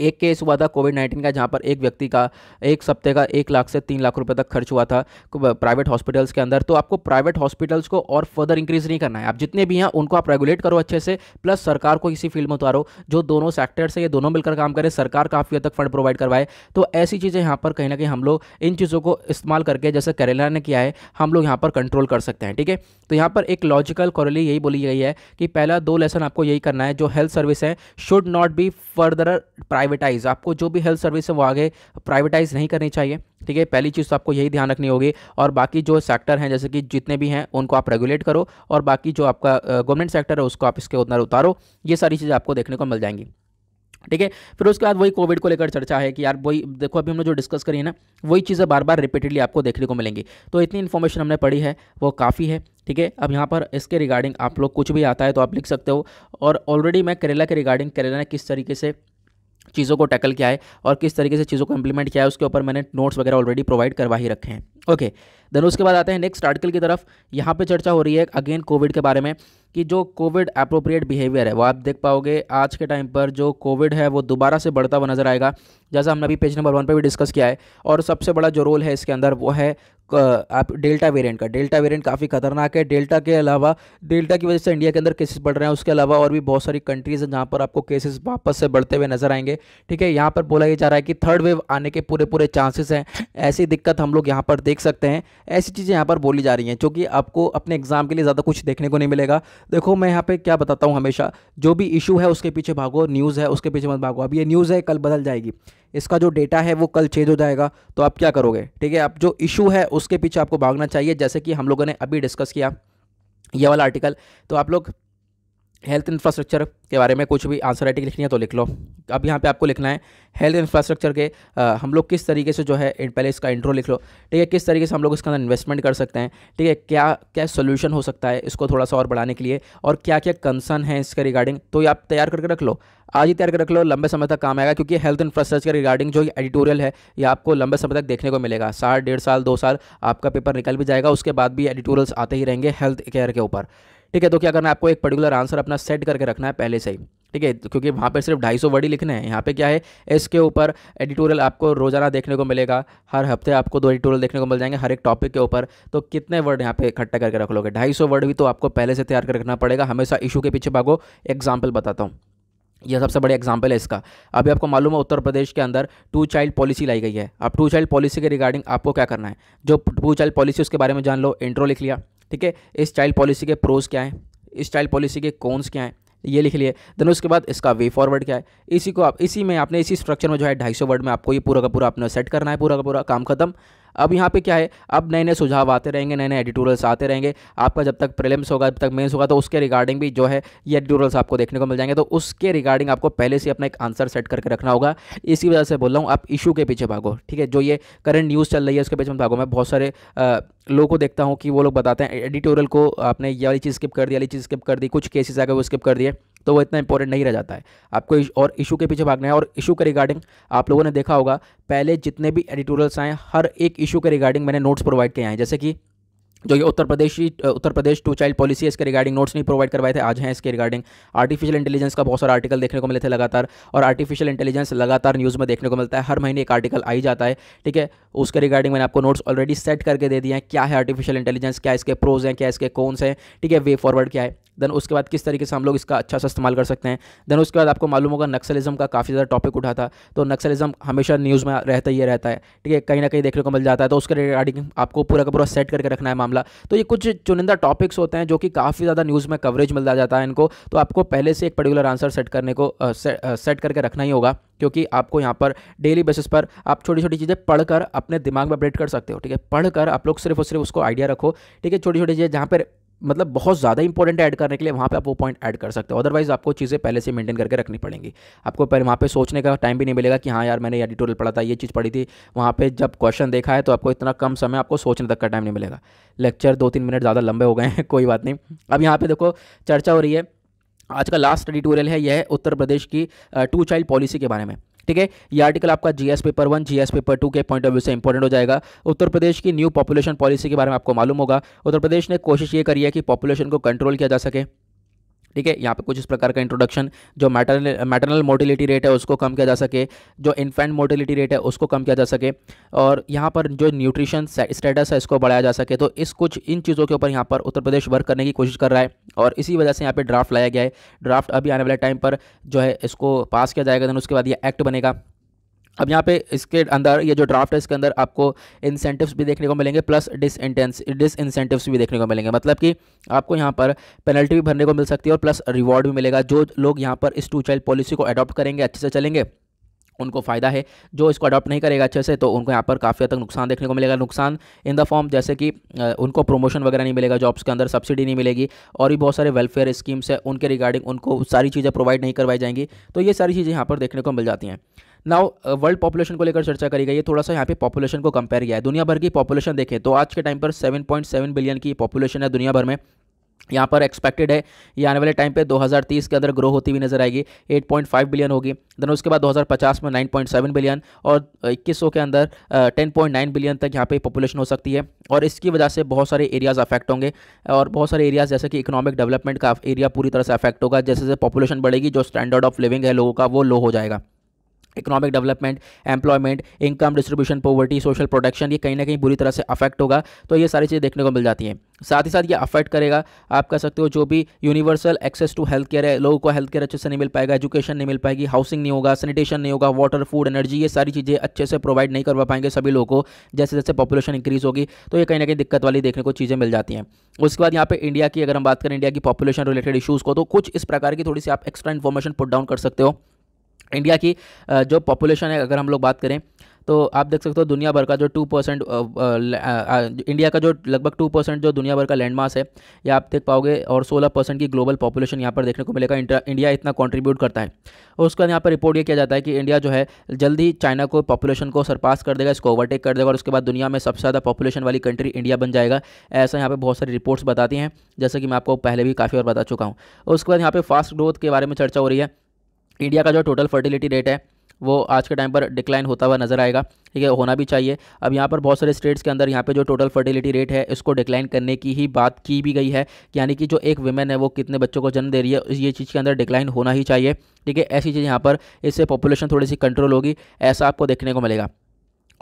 [SPEAKER 1] एक केस हुआ था कोविड नाइन्टीन का जहाँ पर एक व्यक्ति का एक सप्ते का एक लाख से तीन लाख रुपए तक खर्च हुआ था प्राइवेट हॉस्पिटल्स के अंदर तो आपको प्राइवेट हॉस्पिटल्स को और फर्दर इंक्रीज नहीं करना है आप जितने भी हैं उनको आप रेगुलेट करो अच्छे से प्लस सरकार को इसी फील्ड में उतारो जो दोनों सेक्टर से ये दोनों मिलकर काम करें सरकार काफ़ी हद तक फंड प्रोवाइड करवाए तो ऐसी चीज़ें यहाँ पर कहीं ना कहीं हम लोग इन चीज़ों को इस्तेमाल करके जैसे केरला ने किया है हम लोग यहाँ पर कंट्रोल कर सकते हैं ठीक है तो यहाँ पर एक लॉजिकल कॉरली यही बोली गई है कि पहला दो लेसन आपको यही करना है जो हेल्थ सर्विस है should not be further privatize आपको जो भी हेल्थ सर्विस है वो आगे प्राइवेटाइज नहीं करनी चाहिए ठीक है पहली चीज़ तो आपको यही ध्यान रखनी होगी और बाकी जो सेक्टर हैं जैसे कि जितने भी हैं उनको आप रेगुलेट करो और बाकी जो आपका गवर्नमेंट सेक्टर है उसको आप इसके उतना उतारो ये सारी चीज़ें आपको देखने को मिल जाएंगी ठीक है फिर उसके बाद वही कोविड को लेकर चर्चा है कि यार वही देखो अभी हमने जो डिस्कस करी है ना वही चीज़ें बार बार रिपीटेडली आपको देखने को मिलेंगी तो इतनी इन्फॉर्मेशन हमने पढ़ी है वो काफ़ी है ठीक है अब यहाँ पर इसके रिगार्डिंग आप लोग कुछ भी आता है तो आप लिख सकते हो और ऑलरेडी मैं केरला के रिगार्डिंग केरला ने किस तरीके से चीज़ों को टैकल किया है और किस तरीके से चीज़ों को इंप्लीमेंट किया है उसके ऊपर मैंने नोट्स वगैरह ऑलरेडी प्रोवाइड करवा ही रखे हैं ओके okay. देन उसके बाद आते हैं नेक्स्ट आर्टिकल की तरफ यहाँ पे चर्चा हो रही है अगेन कोविड के बारे में कि जो कोविड अप्रोप्रिएट बिहेवियर है वो आप देख पाओगे आज के टाइम पर जो कोविड है वो दोबारा से बढ़ता हुआ नज़र आएगा जैसा हमने अभी पेज नंबर वन पर भी डिस्कस किया है और सबसे बड़ा जो रोल है इसके अंदर वो है आप डेल्टा वेरिएंट का डेल्टा वेरिएंट काफ़ी खतरनाक है डेल्टा के अलावा डेल्टा की वजह से इंडिया के अंदर केसेस बढ़ रहे हैं उसके अलावा और भी बहुत सारी कंट्रीज़ हैं जहाँ पर आपको केसेस वापस से बढ़ते हुए नजर आएंगे ठीक है यहाँ पर बोला ये जा रहा है कि थर्ड वेव आने के पूरे पूरे चांसेस हैं ऐसी दिक्कत हम लोग यहाँ पर देख सकते हैं ऐसी चीज़ें यहाँ पर बोली जा रही हैं जो कि आपको अपने एग्ज़ाम के लिए ज़्यादा कुछ देखने को नहीं मिलेगा देखो मैं यहाँ पे क्या बताता हूँ हमेशा जो भी इशू है उसके पीछे भागो न्यूज़ है उसके पीछे मत भागो अब ये न्यूज़ है कल बदल जाएगी इसका जो डेटा है वो कल चेंज हो जाएगा तो आप क्या करोगे ठीक है आप जो इशू है उसके पीछे आपको भागना चाहिए जैसे कि हम लोगों ने अभी डिस्कस किया ये वाला आर्टिकल तो आप लोग हेल्थ इंफ्रास्ट्रक्चर के बारे में कुछ भी आंसर राइटिंग लिखनी है तो लिख लो अब यहाँ पे आपको लिखना है हेल्थ इंफ्रास्ट्रक्चर के आ, हम लोग किस तरीके से जो है पहले इसका इंट्रो लिख लो ठीक है किस तरीके से हम लोग इसका इन्वेस्टमेंट कर सकते हैं ठीक है क्या क्या सोल्यूशन हो सकता है इसको थोड़ा सा और बढ़ाने के लिए और क्या क्या कंसर्न है इसके रिगार्डिंग तो ये आप तैयार करके रख लो आज ही तैयार करके रख लो लंबे समय तक काम आएगा क्योंकि हेल्थ इंफ्रास्ट्रक्चर रिगार्डिंग जो एडिटोरियल है ये आपको लंबे समय तक देखने को मिलेगा साल डेढ़ साल दो साल आपका पेपर निकल भी जाएगा उसके बाद भी एडिटोरियल्स आते ही रहेंगे हेल्थ केयर के ऊपर ठीक है तो क्या करना है आपको एक पर्टिकुलर आंसर अपना सेट करके रखना है पहले से ही ठीक है क्योंकि वहाँ पे सिर्फ ढाई सौ वर्ड ही लिखने हैं यहाँ पे क्या है इसके ऊपर एडिटोरियल आपको रोज़ाना देखने को मिलेगा हर हफ्ते आपको दो एडिटोरियल देखने को मिल जाएंगे हर एक टॉपिक के ऊपर तो कितने वर्ड यहाँ पे इकट्ठा करके रख लोगे ढाई सौ वर्ड भी तो आपको पहले से तैयार कर रखना पड़ेगा हमेशा इशू के पीछे भागो एग्जाम्पल बताता हूँ यह सबसे बड़े एग्जाम्पल है इसका अभी आपको मालूम है उत्तर प्रदेश के अंदर टू चाइल्ड पॉलिसी लाई गई है अब टू चाइल्ड पॉलिसी के रिगार्डिंग आपको क्या करना है जो टू चाइल्ड पॉलिसी उसके बारे में जान लो इंट्रो लिख लिया ठीक है इस चाइल्ड पॉलिसी के प्रोज क्या हैं इस चाइल्ड पॉलिसी के कौनस क्या हैं ये लिख लिए देन उसके बाद इसका वे फॉरवर्ड क्या है इसी को आप इसी में आपने इसी स्ट्रक्चर में जो है ढाई सौ वर्ड में आपको ये पूरा का पूरा अपना सेट करना है पूरा का पूरा काम खत्म अब यहाँ पे क्या है अब नए नए सुझाव आते रहेंगे नए नए एडिटोरियल्स आते रहेंगे आपका जब तक प्रिलिम्स होगा जब तक मेन्स होगा तो उसके रिगार्डिंग भी जो है ये एडिटोरियल्स आपको देखने को मिल जाएंगे तो उसके रिगार्डिंग आपको पहले से अपना एक आंसर सेट करके रखना होगा इसी वजह से बोल रहा हूँ आप इशू के पीछे भागो ठीक है जो ये करंट न्यूज़ चल रही है उसके पीछे भागो मैं बहुत सारे लोगों को देखता हूँ कि वो लोग बताते हैं एडिटोरियल को आपने ये वाली चीज़ स्किप कर दी वाली चीज़ स्किप कर दी कुछ केसेस आगे वो स्किप कर दिए तो वो इतना इंपॉर्टेंट नहीं रह जाता है आपको और इशू के पीछे भागना है और इशू के रिगार्डिंग आप लोगों ने देखा होगा पहले जितने भी एडिटोरियल्स आए हर एक इशू के रिगार्डिंग मैंने नोट्स प्रोवाइड किए हैं जैसे कि जो ये Uttar Pradesh Uttar Pradesh two child policy है इसके रिगार्डिंग नोट्स नहीं प्रोवाइड करवाए थे आज हैं इसके रिगार्डिंग आर्टिफिशियल इंटेलिजेंस का बहुत सारा आर्टिकल देखने को मिले थे लगातार और आर्टिफिशियल इंटेलिजेंस लगातार न्यूज़ में देखने को मिलता है हर महीने एक आर्टिकल आई जाता है ठीक है उसके रिगार्डिंग मैंने आपको नोट्स ऑलरेडी सेट करके दे दिए हैं क्या है आर्टिफिशियल इंटेलिजेंस क्या इसके प्रोज हैं क्या इसके कौन हैं ठीक है वे फॉरवर्ड क्या है देन उसके बाद किस तरीके से हम लोग इसका अच्छा सा इस्तेमाल कर सकते हैं देन उसके बाद आपको मालूम होगा नक्सलिज्म का काफ़ी ज़्यादा टॉपिक उठा था तो नक्सलिज्म हमेशा न्यूज़ में रहता ही रहता है ठीक है कहीं ना कहीं देखने को मिल जाता है तो उसके रिगार्डिंग आपको पूरा का पूरा सेट करके रखना है मामला तो ये कुछ चुनिंदा टॉपिक्स होते हैं जो कि काफ़ी ज़्यादा न्यूज़ में कवरेज मिल जाता है इनको तो आपको पहले से एक पर्टिकुलर आंसर सेट करने को सेट करके रखना ही होगा क्योंकि आपको यहाँ पर डेली बेसिस पर आप छोटी छोटी चीज़ें पढ़कर अपने दिमाग में अपडेट कर सकते हो ठीक है पढ़कर आप लोग सिर्फ और सिर्फ उसको आइडिया रखो ठीक है छोटी छोटी चीज़ें जहाँ पर मतलब बहुत ज़्यादा इंपॉर्टेंट ऐड करने के लिए वहाँ पे आप वो पॉइंट ऐड कर सकते हो अदरवाइज आपको चीज़ें पहले से मेंटेन करके रखनी पड़ेंगी आपको पहले वहाँ पे सोचने का टाइम भी नहीं मिलेगा कि हाँ यार मैंने एडिटोरियल पढ़ा था ये चीज़ पढ़ी थी वहाँ पे जब क्वेश्चन देखा है तो आपको इतना कम समय आपको सोचने तक का टाइम नहीं मिलेगा लेक्चर दो तीन मिनट ज़्यादा लंबे हो गए हैं कोई बात नहीं अब यहाँ पर देखो चर्चा हो रही है आज का लास्ट एडिटोरियल है यह उत्तर प्रदेश की टू चाइल्ड पॉलिसी के बारे में ठीक है ये आर्टिकल आपका GS paper one GS paper two के पॉइंट ऑफ व्यू से इंपॉर्टेंट हो जाएगा उत्तर प्रदेश की न्यू पॉपुलेशन पॉलिसी के बारे में आपको मालूम होगा उत्तर प्रदेश ने कोशिश ये करी है कि पॉपुलेशन को कंट्रोल किया जा सके ठीक है यहाँ पे कुछ इस प्रकार का इंट्रोडक्शन जो मैटरनल मैटरनल मोटिलिटी रेट है उसको कम किया जा सके जो इन्फेंट मोटिलिटी रेट है उसको कम किया जा सके और यहाँ पर जो न्यूट्रिशन स्टेटस है इसको बढ़ाया जा सके तो इस कुछ इन चीज़ों के ऊपर यहाँ पर उत्तर प्रदेश वर्क करने की कोशिश कर रहा है और इसी वजह से यहाँ पर ड्राफ्ट लाया गया है ड्राफ्ट अभी आने वाले टाइम पर जो है इसको पास किया जाएगा देन उसके बाद यह एक्ट बनेगा अब यहाँ पे इसके अंदर ये जो ड्राफ्ट है इसके अंदर आपको इंसेंटिव्स भी देखने को मिलेंगे प्लस डिस डिस इंसेंटिव्स भी देखने को मिलेंगे मतलब कि आपको यहाँ पर पेनल्टी भी भरने को मिल सकती है और प्लस रिवॉर्ड भी मिलेगा जो लोग यहाँ पर इस टू चाइल्ड पॉलिसी को अडॉप्ट करेंगे अच्छे से चलेंगे उनको फ़ायदा है जो इसको अडॉप्ट नहीं करेगा अच्छे से तो उनको यहाँ पर काफ़ी हद तक नुकसान देखने को मिलेगा नुकसान इन द फॉर्म जैसे कि उनको प्रमोशन वगैरह नहीं मिलेगा जॉब्स के अंदर सब्सिडी नहीं मिलेगी और भी बहुत सारे वेलफेयर स्कीम्स हैं उनके रिगार्डिंग उनको सारी चीज़ें प्रोवाइड नहीं करवाई जाएंगी तो ये सारी चीज़ें यहाँ पर देखने को मिल जाती हैं नाउ वर्ल्ड पॉपुलेशन को लेकर चर्चा करी गई है थोड़ा सा यहाँ पे पॉपुलेशन को कंपेयर किया है दुनिया भर की पॉपुलेशन देखें तो आज के टाइम पर 7.7 बिलियन की पॉपुलेशन है दुनिया भर में यहाँ पर एक्सपेक्टेड है ये आने वाले टाइम पे 2030 के अंदर ग्रो होती हुई नजर आएगी 8.5 बिलियन होगी देन उसके बाद 2050 में 9.7 बिलियन और 2100 uh, के अंदर 10.9 uh, बिलियन तक यहाँ पे पॉपुलेशन हो सकती है और इसकी वजह से बहुत सारे एरियाज़ अफेक्ट होंगे और बहुत सारे एरियाज़ जैसे कि इकोनॉमिक डेवलपमेंट का एरिया पूरी तरह से अफेक्ट होगा जैसे जैसे पॉपुलेशन बढ़ेगी जो स्टैंडर्ड ऑफ लिविंग है लोगों का वो लो हो जाएगा economic development employment income distribution poverty social protection ये कहीं ना कहीं बुरी तरह से अफेक्ट होगा तो ये सारी चीज़ें देखने को मिल जाती हैं साथ ही साथ ये अफेक्ट करेगा आप कह सकते हो जो भी universal access to health care है लोगों को हेल्थ केयर अच्छे से नहीं मिल पाएगा एजुकेशन नहीं मिल पाएगी हाउसिंग नहीं होगा सैनिटेशन नहीं होगा वाटर फूड एनर्जी ये सारी चीज़ें अच्छे से प्रोवाइड नहीं करवा पाएंगे सभी लोगों को जैसे जैसे पॉपुलेशन इंक्रीज़ होगी तो ये कहीं ना कहीं दिक्कत वाली देखने को चीज़ें मिल जाती हैं उसके बाद यहाँ पे इंडिया की अगर हम बात करें इंडिया की पॉपुलेशन रिलेटेड इशूज़ को तो कुछ इस प्रकार की थोड़ी सी आप एक्स्ट्रा इन्फॉर्मेशन पुट डाउन कर सकते हो इंडिया की जो पॉपुलेशन है अगर हम लोग बात करें तो आप देख सकते हो दुनिया भर का जो टू परसेंट इंडिया का जो लगभग टू परसेंट जो दुनिया भर का लैंड मास है या आप देख पाओगे और सोलह परसेंट की ग्लोबल पॉपुलेशन यहाँ पर देखने को मिलेगा इंडिया इतना कंट्रीब्यूट करता है और उसके बाद यहाँ पर रिपोर्ट ये किया जाता है कि इंडिया जो है जल्दी चाइना को पॉपुलेशन को सरपास कर देगा इसको ओवरटेक कर देगा और उसके बाद दुनिया में सबसे ज़्यादा पॉपुलेशन वाली कंट्री इंडिया बन जाएगा ऐसा यहाँ पर बहुत सारी रिपोर्ट्स बताती हैं जैसे कि मैं आपको पहले भी काफ़ी बार बता चुका हूँ उसके बाद यहाँ पर फास्ट ग्रोथ के बारे में चर्चा हो रही है इंडिया का जो टोटल फर्टिलिटी रेट है वो आज के टाइम पर डिक्लाइन होता हुआ नज़र आएगा ठीक है होना भी चाहिए अब यहाँ पर बहुत सारे स्टेट्स के अंदर यहाँ पे जो टोटल फर्टिलिटी रेट है इसको डिक्लाइन करने की ही बात की भी गई है यानी कि जो एक वुमेन है वो कितने बच्चों को जन्म दे रही है ये चीज़ के अंदर डिक्लाइन होना ही चाहिए ठीक है ऐसी चीज़ यहाँ पर इससे पॉपुलेशन थोड़ी सी कंट्रोल होगी ऐसा आपको देखने को मिलेगा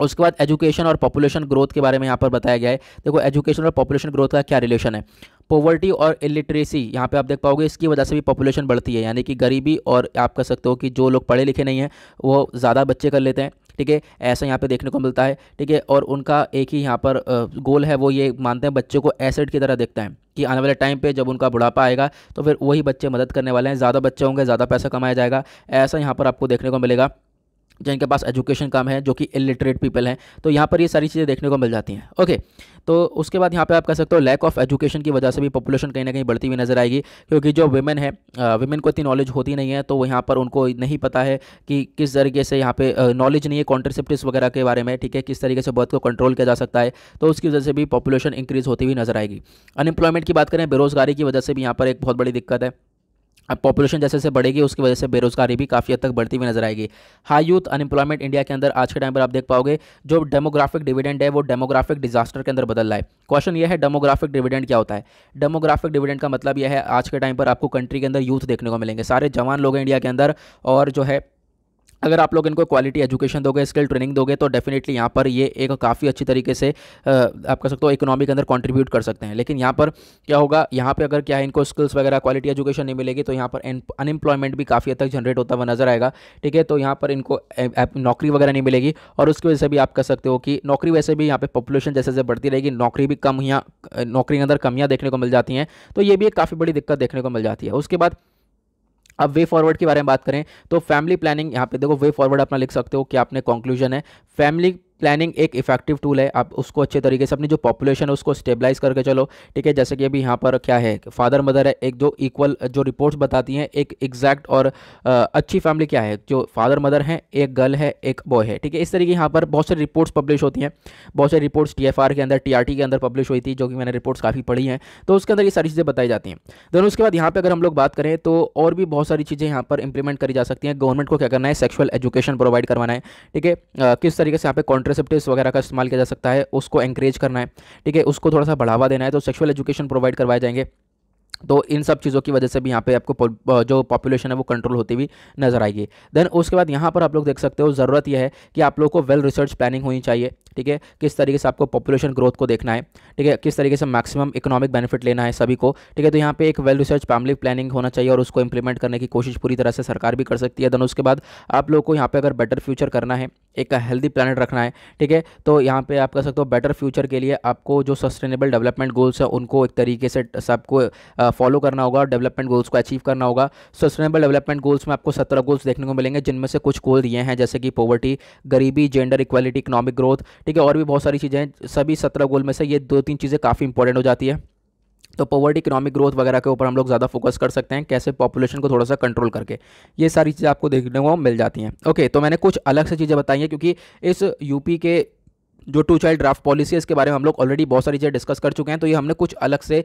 [SPEAKER 1] उसके बाद एजुकेशन और पॉपुलेशन ग्रोथ के बारे में यहाँ पर बताया गया है देखो एजुकेशन और पॉपुलेशन ग्रोथ का क्या रिलेशन है पोवर्टी और इलिटरेसी यहाँ पे आप देख पाओगे इसकी वजह से भी पॉपुलेशन बढ़ती है यानी कि गरीबी और आप कह सकते हो कि जो लोग पढ़े लिखे नहीं हैं वो ज़्यादा बच्चे कर लेते हैं ठीक है ऐसा यहाँ पे देखने को मिलता है ठीक है और उनका एक ही यहाँ पर गोल है वो ये मानते हैं बच्चों को एसेट की तरह देखते हैं कि आने वाले टाइम पे जब उनका बुढ़ापा आएगा तो फिर वही बच्चे मदद करने वाले हैं ज़्यादा बच्चे होंगे ज़्यादा पैसा कमाया जाएगा ऐसा यहाँ पर आपको देखने को मिलेगा जिनके पास एजुकेशन कम है जो कि इलिटरेट पीपल हैं तो यहाँ पर ये सारी चीज़ें देखने को मिल जाती हैं ओके तो उसके बाद यहाँ पे आप कह सकते हो लैक ऑफ एजुकेशन की वजह से भी पॉपुलेशन कहीं ना कहीं बढ़ती हुई नज़र आएगी क्योंकि जो वीमेन है वुमेन को इतनी नॉलेज होती नहीं है तो यहाँ पर उनको नहीं पता है कि किस तरीके से यहाँ पे नॉलेज नहीं है कॉन्ट्रसेप्टिव्स वगैरह के बारे में ठीक है किस तरीके से बर्थ को कंट्रोल किया जा सकता है तो उसकी वजह से भी पॉपुलेशन इंक्रीज़ होती हुई नज़र आएगी अनएम्प्लॉयमेंट की बात करें बेरोज़गारी की वजह से भी यहाँ पर एक बहुत बड़ी दिक्कत है अब पॉपुलेशन जैसे जैसे बढ़ेगी उसकी वजह से बेरोजगारी भी काफ़ी हद तक बढ़ती हुई नजर आएगी हाई यूथ अनएम्प्लॉयमेंट इंडिया के अंदर आज के टाइम पर आप देख पाओगे जो डेमोग्राफिक डिविडेंड है वो डेमोग्राफिक डिजास्टर के अंदर बदल रहा है क्वेश्चन ये है डेमोग्राफिक डिविडेंड क्या होता है डेमोग्राफिक डिविडेंड का मतलब यह है आज के टाइम पर आपको कंट्री के अंदर यूथ देखने को मिलेंगे सारे जवान लोग हैं इंडिया के अंदर और जो है अगर आप लोग इनको क्वालिटी एजुकेशन दोगे स्किल ट्रेनिंग दोगे तो डेफिनेटली यहाँ पर ये एक काफ़ी अच्छी तरीके से आप कह सकते हो इकोनॉमी के अंदर कंट्रीब्यूट कर सकते हैं लेकिन यहाँ पर क्या होगा यहाँ पे अगर क्या है इनको स्किल्स वगैरह क्वालिटी एजुकेशन नहीं मिलेगी तो यहाँ पर अनएम्प्लॉयमेंट भी काफ़ी हद तक जनरेट होता हुआ नजर आएगा ठीक है तो यहाँ पर इनको नौकरी वगैरह नहीं मिलेगी और उसकी वजह से भी आप कह सकते हो कि नौकरी वैसे भी यहाँ पर पॉपुलेशन जैसे जैसे बढ़ती रहेगी नौकरी भी कम यहाँ नौकरी के अंदर कमियाँ देखने को मिल जाती हैं तो ये भी एक काफ़ी बड़ी दिक्कत देखने को मिल जाती है उसके बाद अब वे फॉरवर्ड के बारे में बात करें तो फैमिली प्लानिंग यहाँ पे देखो वे फॉरवर्ड अपना लिख सकते हो कि आपने कंक्लूजन है फैमिली प्लानिंग एक इफेक्टिव टूल है आप उसको अच्छे तरीके से अपनी जो पॉपुलेशन है उसको स्टेबलाइज करके चलो ठीक है जैसे कि अभी यहाँ पर क्या है फादर मदर है एक जो इक्वल जो रिपोर्ट्स बताती हैं एक एग्जैक्ट और आ, अच्छी फैमिली क्या है जो फादर मदर हैं एक गर्ल है एक बॉय है ठीक है इस तरीके यहाँ पर बहुत सारी रिपोर्ट्स पब्लिश होती हैं बहुत सारी रिपोर्ट्स टी के अंदर टी के अंदर पब्लिश हुई थी जो कि मैंने रिपोर्ट्स काफ़ी पढ़ी हैं तो उसके अंदर ये सारी चीज़ें बताई जाती हैं दोनों उसके बाद यहाँ पर अगर हम लोग बात करें तो और भी बहुत सारी चीज़ें यहाँ पर इंप्लीमेंट करी जा सकती हैं गवर्नमेंट को क्या करना है सेक्शुअल एजुकेशन प्रोवाइड करवाना है ठीक है किस तरीके से यहाँ पर कॉन्ट्रासेप्टिव्स वगैरह का इस्तेमाल किया जा सकता है उसको इंक्रेज करना है ठीक है उसको थोड़ा सा बढ़ावा देना है तो सेक्शुअल एजुकेशन प्रोवाइड करवाए जाएंगे तो इन सब चीज़ों की वजह से भी यहाँ पे आपको जो पॉपुलेशन है वो कंट्रोल होती हुई नजर आएगी देन उसके बाद यहाँ पर आप लोग देख सकते हो ज़रूरत यह है कि आप लोग को वेल रिसर्च प्लानिंग होनी चाहिए ठीक है किस तरीके से आपको पॉपुलेशन ग्रोथ को देखना है ठीक है किस तरीके से मैक्सिमम इकोनॉमिक बेनिफिट लेना है सभी को ठीक है तो यहाँ पे एक वेल रिसर्च फैमिली प्लानिंग होना चाहिए और उसको इंप्लीमेंट करने की कोशिश पूरी तरह से सरकार भी कर सकती है देन उसके बाद आप लोगों को यहाँ पे अगर बेटर फ्यूचर करना है एक हेल्दी प्लानट रखना है ठीक है तो यहाँ पे आप कह सकते हो बेटर फ्यूचर के लिए आपको जो सस्टेनेबल डेवलपमेंट गोल्स हैं उनको एक तरीके से सबको फॉलो करना होगा और डेवलपमेंट गोल्स को अचीव करना होगा सस्टेनेबल डेवलपमेंट गोल्स में आपको सत्रह गोल्स देखने को मिलेंगे जिनमें से कुछ गोल दिए हैं जैसे कि पॉवर्टी गरीबी जेंडर इक्वालिटी इकोनॉमिक ग्रोथ ठीक है और भी बहुत सारी चीज़ें हैं सभी सत्रह गोल में से ये दो तीन चीज़ें काफ़ी इंपॉर्टेंट हो जाती है तो पॉवर्टी इकोनॉमिक ग्रोथ वगैरह के ऊपर हम लोग ज़्यादा फोकस कर सकते हैं कैसे पॉपुलेशन को थोड़ा सा कंट्रोल करके ये सारी चीज़ें आपको देखने को मिल जाती हैं ओके तो मैंने कुछ अलग से चीज़ें बताई हैं क्योंकि इस यूपी के जो टू चाइल्ड ड्राफ्ट पॉलिसी है इसके बारे में हम लोग ऑलरेडी बहुत सारी चीज़ें डिस्कस कर चुके हैं तो ये हमने कुछ अलग से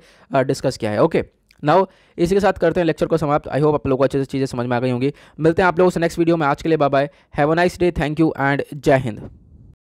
[SPEAKER 1] डिस्कस किया है ओके नाउ इसी के साथ करते हैं लेक्चर को समाप्त आई होप आप लोगों को अच्छे से चीज़ें समझ में आ गई होंगी मिलते हैं आप लोगों से नेक्स्ट वीडियो में आज के लिए bye bye have a nice day thank you and Jai Hind